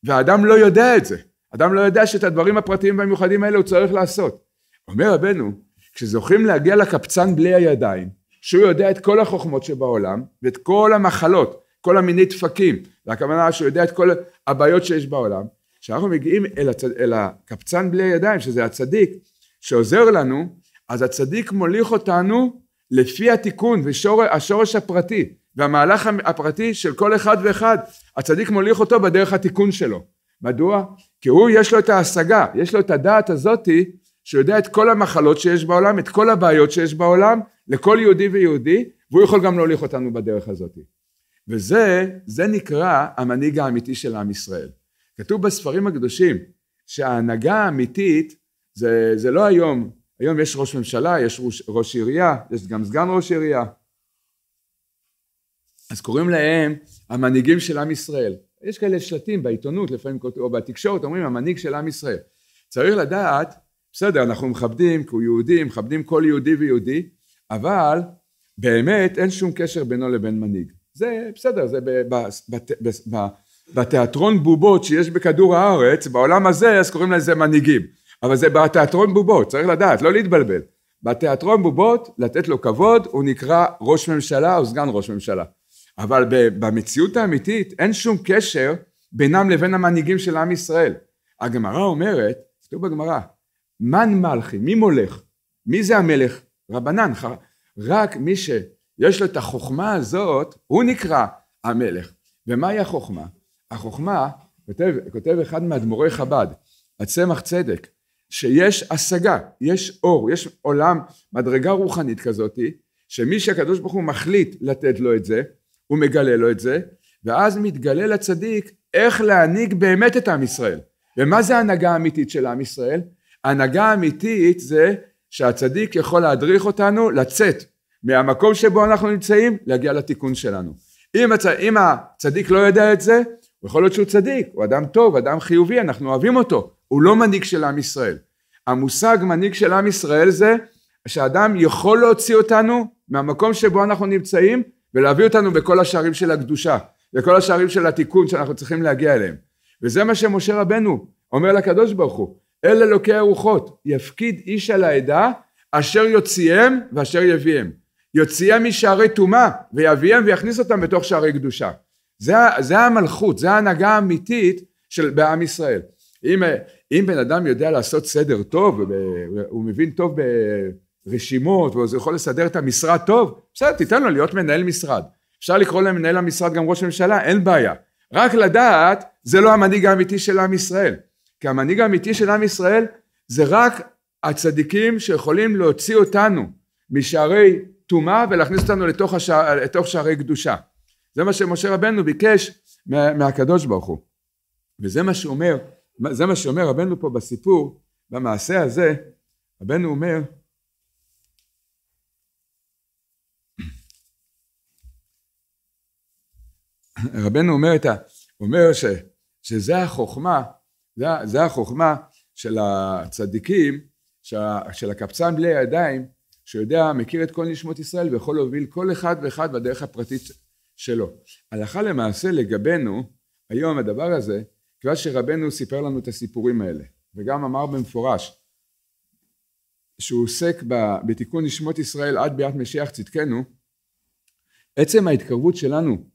והאדם לא יודע את זה. אדם לא יודע שאת הדברים הפרטיים והמיוחדים האלה הוא צריך לעשות. אומר רבנו, כשזוכים להגיע לקפצן בלי הידיים, שהוא יודע את כל החוכמות שבעולם ואת כל המחלות, כל המיני דפקים, והכוונה שהוא יודע את כל הבעיות שיש בעולם, כשאנחנו מגיעים אל, הצד, אל הקפצן בלי הידיים, שזה הצדיק, שעוזר לנו, אז הצדיק מוליך אותנו לפי התיקון והשורש הפרטי והמהלך הפרטי של כל אחד ואחד, הצדיק מוליך אותו בדרך התיקון שלו. מדוע? כי הוא יש לו את ההשגה, יש לו את הדעת הזאתי שיודע את כל המחלות שיש בעולם, את כל הבעיות שיש בעולם, לכל יהודי ויהודי, והוא יכול גם להוליך אותנו בדרך הזאת. וזה, זה נקרא המנהיג האמיתי של עם ישראל. כתוב בספרים הקדושים שההנהגה האמיתית זה, זה לא היום, היום יש ראש ממשלה, יש ראש, ראש עירייה, יש גם סגן ראש עירייה. אז קוראים להם המנהיגים של עם ישראל. יש כאלה שלטים בעיתונות, לפעמים או בתקשורת, אומרים המנהיג של עם ישראל. צריך לדעת בסדר, אנחנו מכבדים, כי הוא יהודי, מכבדים כל יהודי ויהודי, אבל באמת אין שום קשר בינו לבין מנהיג. זה בסדר, זה בתיאטרון בובות שיש בכדור הארץ, בעולם הזה אז קוראים לזה מנהיגים, אבל זה בתיאטרון בובות, צריך לדעת, לא להתבלבל. בתיאטרון בובות, לתת לו כבוד, הוא נקרא ראש ממשלה או סגן ראש ממשלה. אבל במציאות האמיתית אין שום קשר בינם לבין המנהיגים של עם ישראל. הגמרא אומרת, כתוב בגמרא, מן מלכי, מי מולך? מי זה המלך? רבנן, רק מי שיש לו את החוכמה הזאת, הוא נקרא המלך. ומהי החוכמה? החוכמה, כותב, כותב אחד מאדמו"רי חב"ד, הצמח צדק, שיש השגה, יש אור, יש עולם, מדרגה רוחנית כזאתי, שמי שהקדוש ברוך הוא מחליט לתת לו את זה, הוא מגלה לו את זה, ואז מתגלה לצדיק איך להנהיג באמת את עם ישראל. ומה זה ההנהגה האמיתית של עם ישראל? הנהגה אמיתית זה שהצדיק יכול להדריך אותנו לצאת מהמקום שבו אנחנו נמצאים להגיע לתיקון שלנו. אם, הצ... אם הצדיק לא יודע את זה, יכול להיות שהוא צדיק, הוא אדם טוב, אדם חיובי, אנחנו אוהבים אותו, הוא לא מנהיג של עם ישראל. המושג מנהיג של עם ישראל זה שאדם יכול להוציא אותנו מהמקום שבו אנחנו נמצאים ולהביא אותנו בכל השערים של הקדושה, וכל השערים של התיקון שאנחנו צריכים להגיע אליהם. וזה מה שמשה רבנו אומר לקדוש ברוך הוא, אל אלוקי הרוחות, יפקיד איש על העדה אשר יוציאם ואשר יביאם. יוציאם משערי טומאה ויביאם ויכניס אותם בתוך שערי קדושה. זה, זה המלכות, זה ההנהגה האמיתית של, בעם ישראל. אם, אם בן אדם יודע לעשות סדר טוב, הוא מבין טוב ברשימות, והוא יכול לסדר את המשרד טוב, בסדר, תיתן לו להיות מנהל משרד. אפשר לקרוא למנהל המשרד גם ראש ממשלה, אין בעיה. רק לדעת, זה לא המנהיג האמיתי של עם ישראל. כי המנהיג האמיתי של עם ישראל זה רק הצדיקים שיכולים להוציא אותנו משערי טומאה ולהכניס אותנו לתוך, השע... לתוך שערי קדושה. זה מה שמשה רבנו ביקש מה... מהקדוש ברוך הוא. וזה מה שאומר, זה מה שאומר רבנו פה בסיפור, במעשה הזה, רבנו אומר, רבנו אומר, ה... אומר ש, שזה החוכמה זה, זה החוכמה של הצדיקים, של, של הקפצן בלי הידיים, שיודע, מכיר את כל נשמות ישראל ויכול להוביל כל אחד ואחד בדרך הפרטית שלו. הלכה למעשה לגבינו, היום הדבר הזה, כיוון שרבנו סיפר לנו את הסיפורים האלה, וגם אמר במפורש שהוא עוסק בתיקון נשמות ישראל עד ביאת משיח צדקנו, עצם ההתקרבות שלנו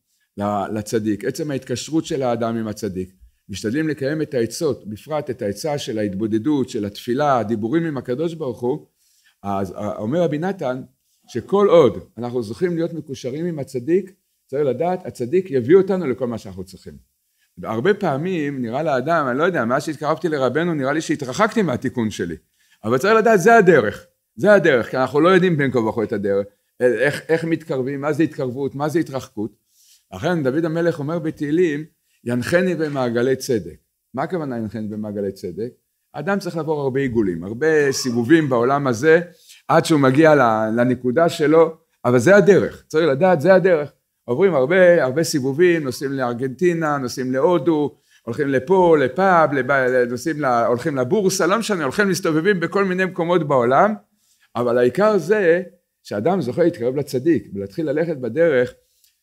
לצדיק, עצם ההתקשרות של האדם עם הצדיק, משתדלים לקיים את העצות, בפרט את העצה של ההתבודדות, של התפילה, הדיבורים עם הקדוש ברוך הוא, אז אה, אומר רבי נתן, שכל עוד אנחנו זוכים להיות מקושרים עם הצדיק, צריך לדעת, הצדיק יביא אותנו לכל מה שאנחנו צריכים. הרבה פעמים נראה לאדם, אני לא יודע, מאז שהתקרבתי לרבנו נראה לי שהתרחקתי מהתיקון שלי. אבל צריך לדעת, זה הדרך. זה הדרך, כי אנחנו לא יודעים בין כה וכה את הדרך. איך, איך מתקרבים, מה זה התקרבות, מה זה התרחקות. לכן דוד המלך אומר בתהילים, ינחני במעגלי צדק. מה הכוונה ינחני במעגלי צדק? אדם צריך לעבור הרבה עיגולים, הרבה סיבובים בעולם הזה, עד שהוא מגיע לנקודה שלו, אבל זה הדרך, צריך לדעת, זה הדרך. עוברים הרבה, הרבה סיבובים, נוסעים לארגנטינה, נוסעים להודו, הולכים לפה, לפאב, לב... נוסעים לה... הולכים לבורסה, לא משנה, הולכים, מסתובבים בכל מיני מקומות בעולם, אבל העיקר זה שאדם זוכה להתקרב לצדיק, ולהתחיל ללכת בדרך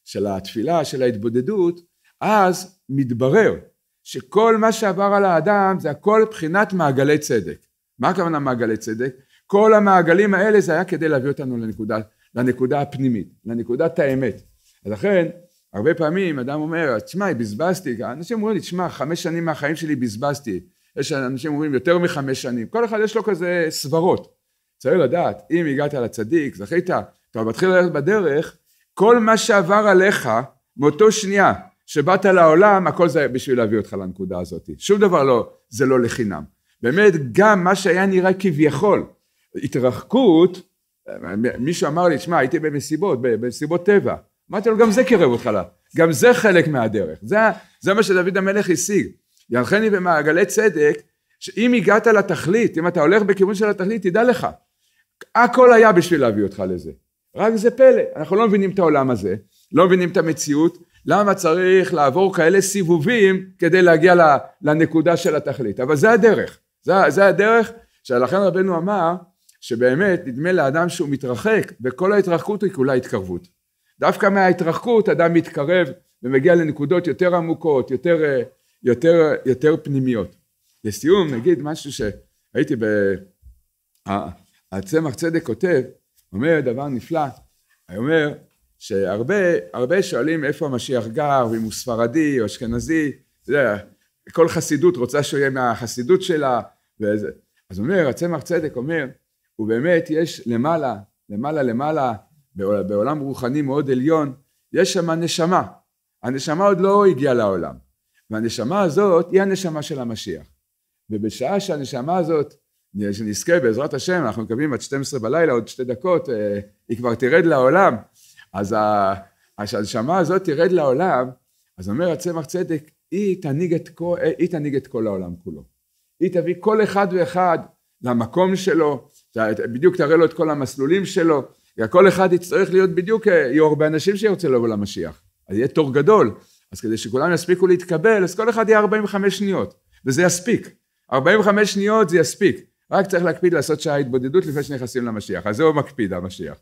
של התפילה, של ההתבודדות, אז מתברר שכל מה שעבר על האדם זה הכל בחינת מעגלי צדק. מה הכוונה מעגלי צדק? כל המעגלים האלה זה היה כדי להביא אותנו לנקודה, לנקודה הפנימית, לנקודת האמת. אז לכן הרבה פעמים אדם אומר, תשמע, בזבזתי, אנשים אומרים לי, תשמע, חמש שנים מהחיים שלי בזבזתי. יש אנשים אומרים יותר מחמש שנים, כל אחד יש לו כזה סברות. צריך לדעת, אם הגעת לצדיק, זכית, אתה מתחיל ללכת בדרך, כל מה שעבר עליך מאותו שנייה שבאת לעולם, הכל זה בשביל להביא אותך לנקודה הזאת. שום דבר לא, זה לא לחינם. באמת, גם מה שהיה נראה כביכול, התרחקות, מישהו אמר לי, שמע, הייתי במסיבות, במסיבות טבע. אמרתי לו, גם זה קירב אותך לה, גם זה חלק מהדרך. זה, זה מה שדוד המלך השיג. ירחני במעגלי צדק, שאם הגעת לתכלית, אם אתה הולך בכיוון של התכלית, תדע לך, הכל היה בשביל להביא אותך לזה. רק זה פלא, אנחנו לא מבינים את העולם הזה, לא מבינים את המציאות, למה צריך לעבור כאלה סיבובים כדי להגיע לנקודה של התכלית. אבל זה הדרך, זה, זה הדרך שלכן רבנו אמר שבאמת נדמה לאדם שהוא מתרחק וכל ההתרחקות היא כולה התקרבות. דווקא מההתרחקות אדם מתקרב ומגיע לנקודות יותר עמוקות, יותר, יותר, יותר פנימיות. לסיום נגיד משהו שהייתי ב... הצמח צדק כותב, אומר דבר נפלא, הוא אומר שהרבה שואלים איפה המשיח גר, ואם הוא ספרדי או אשכנזי, אתה כל חסידות רוצה שהוא יהיה מהחסידות שלה, וזה. אז אומר, הצמח צדק אומר, ובאמת יש למעלה, למעלה למעלה, בעולם רוחני מאוד עליון, יש שם נשמה. הנשמה עוד לא הגיעה לעולם, והנשמה הזאת היא הנשמה של המשיח. ובשעה שהנשמה הזאת שנזכה בעזרת השם, אנחנו מקווים עד 12 בלילה, עוד שתי דקות, אה, היא כבר תרד לעולם, אז כשהנשמה הזאת תרד לעולם, אז אומר הצמח צדק, היא תנהיג את את כל העולם כולו. היא תביא כל אחד ואחד למקום שלו, בדיוק תראה לו את כל המסלולים שלו, כל אחד יצטרך להיות בדיוק, אה, יהיו הרבה אנשים שירצו לבוא למשיח, אז יהיה תור גדול, אז כדי שכולם יספיקו להתקבל, אז כל אחד יהיה 45 שניות, וזה יספיק, 45 שניות זה יספיק, רק צריך להקפיד לעשות שעה התבודדות לפני שנכנסים למשיח, אז זהו מקפיד המשיח.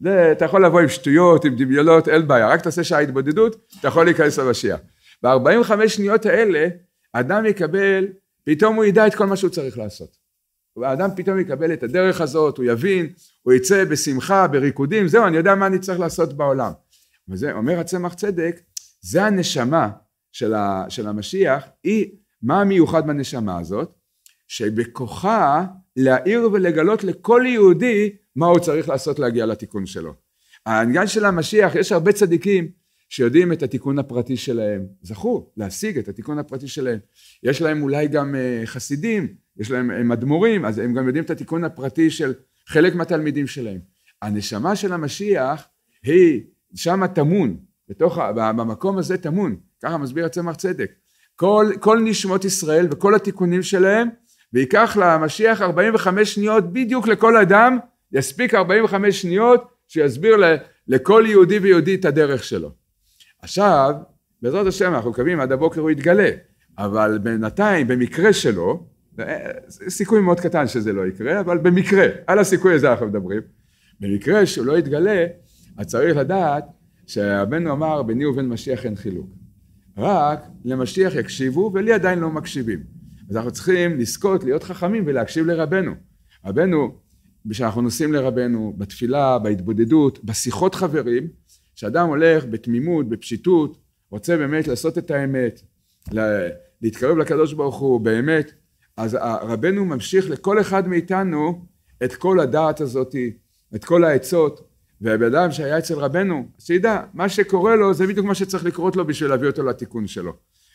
זה, אתה יכול לבוא עם שטויות, עם דמיונות, אין בעיה, רק תעשה שעה התבודדות, אתה יכול להיכנס למשיח. ב-45 שניות האלה, אדם יקבל, פתאום הוא ידע את כל מה שהוא צריך לעשות. האדם פתאום יקבל את הדרך הזאת, הוא יבין, הוא יצא בשמחה, בריקודים, זהו, אני יודע מה אני צריך לעשות בעולם. וזה, אומר הצמח צדק, זה הנשמה של, ה, של המשיח, היא, מה המיוחד בנשמה הזאת? שבכוחה להאיר ולגלות לכל יהודי מה הוא צריך לעשות להגיע לתיקון שלו. העניין של המשיח, יש הרבה צדיקים שיודעים את התיקון הפרטי שלהם, זכו להשיג את התיקון הפרטי שלהם. יש להם אולי גם אה, חסידים, יש להם אדמו"רים, אז הם גם יודעים את התיקון הפרטי של חלק מהתלמידים שלהם. הנשמה של המשיח היא שמה טמון, בתוך, במקום הזה טמון, ככה מסביר הצמח צדק. כל, כל נשמות ישראל וכל התיקונים שלהם וייקח למשיח 45 שניות בדיוק לכל אדם, יספיק 45 שניות שיסביר לכל יהודי ויהודי את הדרך שלו. עכשיו, בעזרת השם אנחנו מקווים עד הבוקר הוא יתגלה, אבל בינתיים במקרה שלו, אה, סיכוי מאוד קטן שזה לא יקרה, אבל במקרה, על הסיכוי הזה אנחנו מדברים, במקרה שהוא לא יתגלה, אז צריך לדעת שהבנו אמר ביני ובין משיח אין חילוק. רק למשיח יקשיבו ולי עדיין לא מקשיבים. אז אנחנו צריכים לזכות להיות חכמים ולהקשיב לרבנו. רבנו, כשאנחנו נוסעים לרבנו, בתפילה, בהתבודדות, בשיחות חברים, כשאדם הולך בתמימות, בפשיטות, רוצה באמת לעשות את האמת, להתקרב לקדוש ברוך הוא באמת, אז רבנו ממשיך לכל אחד מאיתנו את כל הדעת הזאת, את כל העצות, והבן אדם שהיה אצל רבנו, שידע, מה שקורה לו זה בדיוק מה שצריך לקרות לו בשביל להביא אותו לתיקון שלו.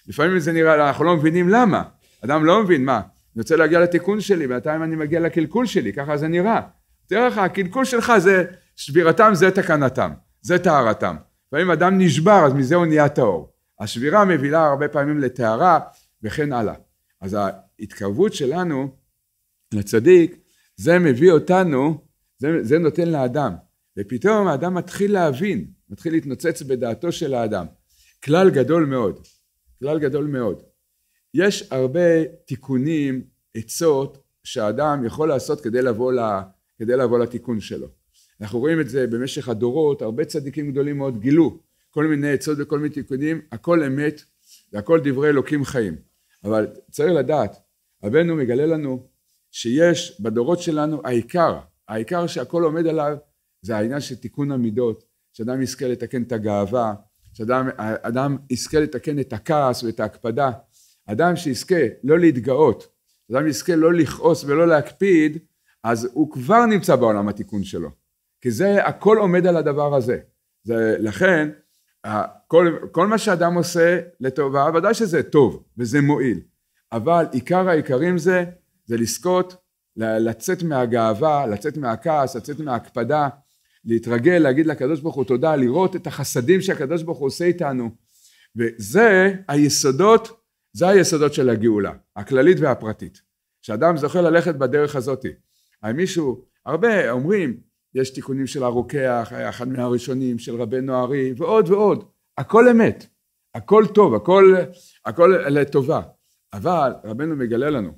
לפעמים זה נראה, אנחנו לא מבינים למה, אדם לא מבין, מה, אני רוצה להגיע לתיקון שלי, בינתיים אני מגיע לקלקול שלי, ככה זה נראה. תאר לך, הקלקול שלך זה שבירתם, זה תקנתם, זה טהרתם. ואם אדם נשבר, אז מזה הוא נהיה טהור. השבירה מביאה הרבה פעמים לטהרה וכן הלאה. אז ההתקרבות שלנו לצדיק, זה מביא אותנו, זה, זה נותן לאדם. ופתאום האדם מתחיל להבין, מתחיל להתנוצץ בדעתו של האדם. כלל גדול מאוד, כלל גדול מאוד. יש הרבה תיקונים, עצות, שאדם יכול לעשות כדי לבוא, ל, כדי לבוא לתיקון שלו. אנחנו רואים את זה במשך הדורות, הרבה צדיקים גדולים מאוד גילו כל מיני עצות וכל מיני תיקונים, הכל אמת והכל דברי אלוקים חיים. אבל צריך לדעת, רבנו מגלה לנו שיש בדורות שלנו העיקר, העיקר שהכל עומד עליו זה העניין של תיקון המידות, שאדם יזכה לתקן את הגאווה, שאדם יזכה לתקן את הכעס ואת ההקפדה, אדם שיזכה לא להתגאות, אדם שיזכה לא לכעוס ולא להקפיד, אז הוא כבר נמצא בעולם התיקון שלו. כי זה, הכל עומד על הדבר הזה. זה, לכן, כל, כל מה שאדם עושה לטובה, ודאי שזה טוב וזה מועיל. אבל עיקר העיקרים זה, זה לזכות, לצאת מהגאווה, לצאת מהכעס, לצאת מההקפדה, להתרגל, להגיד לקדוש ברוך הוא תודה, לראות את החסדים שהקדוש ברוך הוא עושה איתנו. וזה היסודות זה היסודות של הגאולה, הכללית והפרטית. שאדם זוכה ללכת בדרך הזאתי. מישהו, הרבה אומרים, יש תיקונים של הרוקח, אחד מהראשונים, של רבי נוערי, ועוד ועוד. הכל אמת, הכל טוב, הכל, הכל לטובה. אבל רבנו מגלה לנו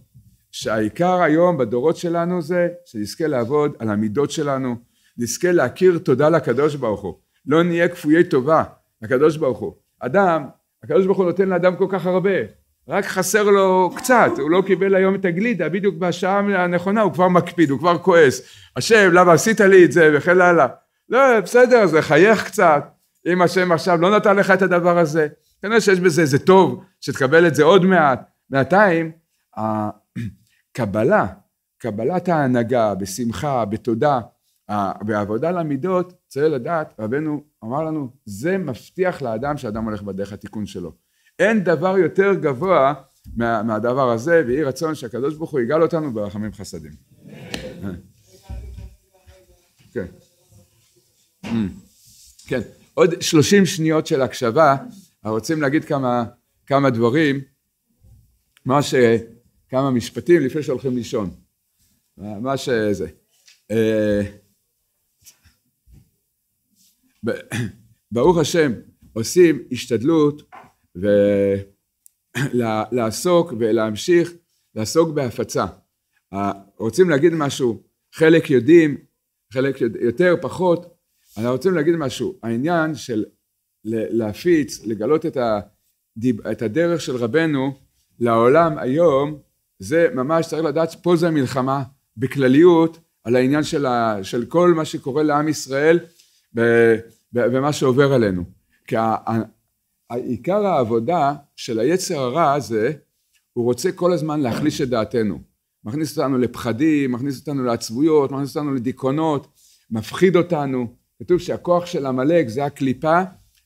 שהעיקר היום בדורות שלנו זה שנזכה לעבוד על המידות שלנו, נזכה להכיר תודה לקדוש ברוך הוא. לא נהיה כפויי טובה לקדוש ברוך הוא. אדם, הקדוש ברוך הוא נותן לאדם כל כך הרבה, רק חסר לו קצת, הוא לא קיבל היום את הגלידה, בדיוק בשעה הנכונה הוא כבר מקפיד, הוא כבר כועס. השם, למה עשית לי את זה, וכן הלאה. לא, בסדר, זה חייך קצת. אם השם עכשיו לא נתן לך את הדבר הזה, כנראה שיש בזה איזה טוב, שתקבל את זה עוד מעט. בינתיים, הקבלה, קבלת ההנהגה, בשמחה, בתודה, בעבודה למידות, צריך לדעת, רבנו אמר לנו, זה מבטיח לאדם שאדם הולך בדרך התיקון שלו. אין דבר יותר גבוה מה, מהדבר הזה, ויהי רצון שהקדוש ברוך הוא יגאל אותנו ברחמים חסדים. כן. Mm. כן. עוד שלושים שניות של הקשבה, אנחנו רוצים להגיד כמה, כמה דברים, מה ש... כמה משפטים לפני שהולכים לישון. מה שזה. אה, ברוך השם, עושים השתדלות ולעסוק ולהמשיך לעסוק בהפצה. רוצים להגיד משהו, חלק יודעים, חלק יותר, פחות, אנחנו רוצים להגיד משהו, העניין של להפיץ, לגלות את, הדיב, את הדרך של רבנו לעולם היום, זה ממש צריך לדעת שפה זה מלחמה בכלליות על העניין של, ה, של כל מה שקורה לעם ישראל ב, ב, ומה שעובר עלינו. כי עיקר העבודה של היצר הרע הזה, הוא רוצה כל הזמן להחליש את דעתנו. מכניס אותנו לפחדים, מכניס אותנו לעצבויות, מכניס אותנו לדיכאונות, מפחיד אותנו. כתוב שהכוח של עמלק זה הקליפה,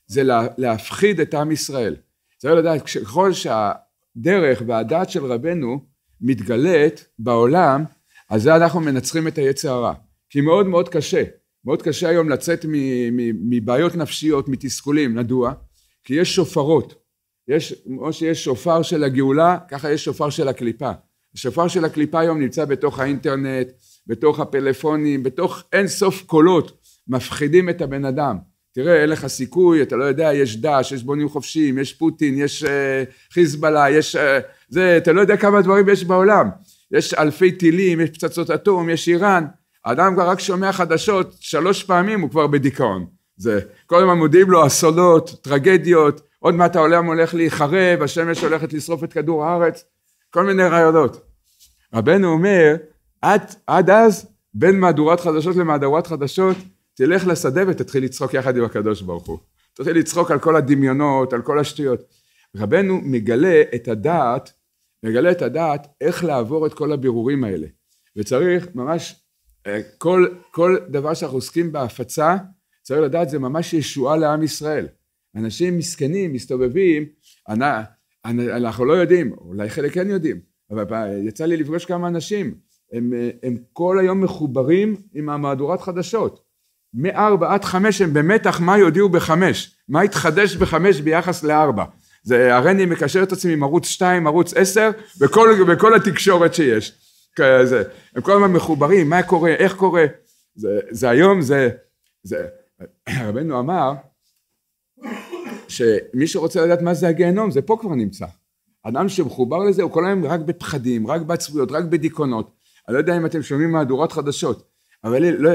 זה להפחיד את עם ישראל. צריך לדעת, ככל שהדרך והדעת של רבנו מתגלית בעולם, אז זה אנחנו מנצחים את היצר הרע. כי מאוד מאוד קשה. מאוד קשה היום לצאת מבעיות נפשיות, מתסכולים. מדוע? כי יש שופרות. יש, כמו שיש שופר של הגאולה, ככה יש שופר של הקליפה. השופר של הקליפה היום נמצא בתוך האינטרנט, בתוך הפלאפונים, בתוך אין סוף קולות, מפחידים את הבן אדם. תראה, אין לך סיכוי, אתה לא יודע, יש דאעש, יש בונים חופשיים, יש פוטין, יש uh, חיזבאללה, יש... Uh, זה, אתה לא יודע כמה דברים יש בעולם. יש אלפי טילים, יש פצצות אטום, יש איראן. האדם כבר רק שומע חדשות שלוש פעמים, הוא כבר בדיכאון. זה כל הזמן מודיעים לו אסונות, טרגדיות, עוד מעט העולם הולך להיחרב, השמש הולכת לשרוף את כדור הארץ, כל מיני רעיונות. רבנו אומר, עד, עד אז, בין מהדורת חדשות למהדורת חדשות, תלך לשדה ותתחיל לצחוק יחד עם הקדוש ברוך הוא. תתחיל לצחוק על כל הדמיונות, על כל השטויות. רבנו מגלה את הדעת, מגלה את הדעת איך לעבור את כל הבירורים האלה. וצריך ממש, אה, כל, כל דבר שאנחנו עוסקים בהפצה, צריך לדעת, זה ממש ישועה לעם ישראל. אנשים מסכנים, מסתובבים, אני, אני, אנחנו לא יודעים, אולי חלק כן יודעים, אבל יצא לי לפגוש כמה אנשים, הם, הם כל היום מחוברים עם המהדורת חדשות. מארבע עד חמש הם במתח מה יודיעו בחמש, מה יתחדש בחמש ביחס לארבע. זה, הרי אני מקשר את עצמי עם ערוץ שתיים, ערוץ עשר, בכל, בכל התקשורת שיש. כזה. הם כל הזמן מחוברים, מה קורה, איך קורה. זה, זה היום, זה, זה, רבנו אמר שמי שרוצה לדעת מה זה הגיהנום זה פה כבר נמצא. אדם שמחובר לזה הוא כל היום רק בפחדים, רק בעצבויות, רק בדיכאונות. אני לא יודע אם אתם שומעים מהדורות חדשות, אבל לא,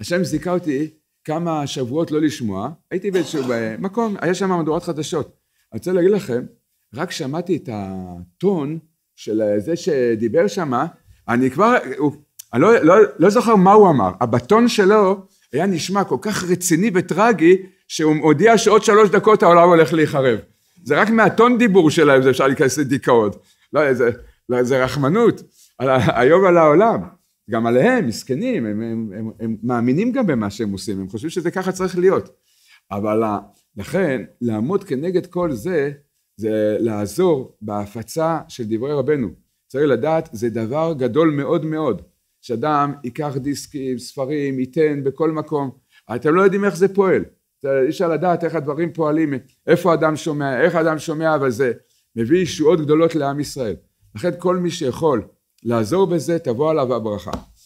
השם זיכה אותי כמה שבועות לא לשמוע, הייתי באיזשהו מקום, היה שם מהדורות חדשות. אני רוצה להגיד לכם, רק שמעתי את הטון של זה שדיבר שמה, אני כבר, הוא, אני לא, לא, לא זוכר מה הוא אמר, הבטון שלו היה נשמע כל כך רציני וטרגי, שהוא הודיע שעוד שלוש דקות העולם הולך להיחרב. זה רק מהטון דיבור שלהם זה אפשר להיכנס לדיכאון. לא, זה, לא, זה רחמנות, על, היום על העולם. גם עליהם, מסכנים, הם, הם, הם, הם מאמינים גם במה שהם עושים, הם חושבים שזה ככה צריך להיות. אבל לכן, לעמוד כנגד כל זה, זה לעזור בהפצה של דברי רבנו. צריך לדעת, זה דבר גדול מאוד מאוד. שאדם ייקח דיסקים, ספרים, ייתן בכל מקום. אתם לא יודעים איך זה פועל. אי אפשר לדעת איך הדברים פועלים, איפה אדם שומע, איך אדם שומע, אבל זה מביא ישועות גדולות לעם ישראל. לכן כל מי שיכול לעזור בזה, תבוא עליו הברכה.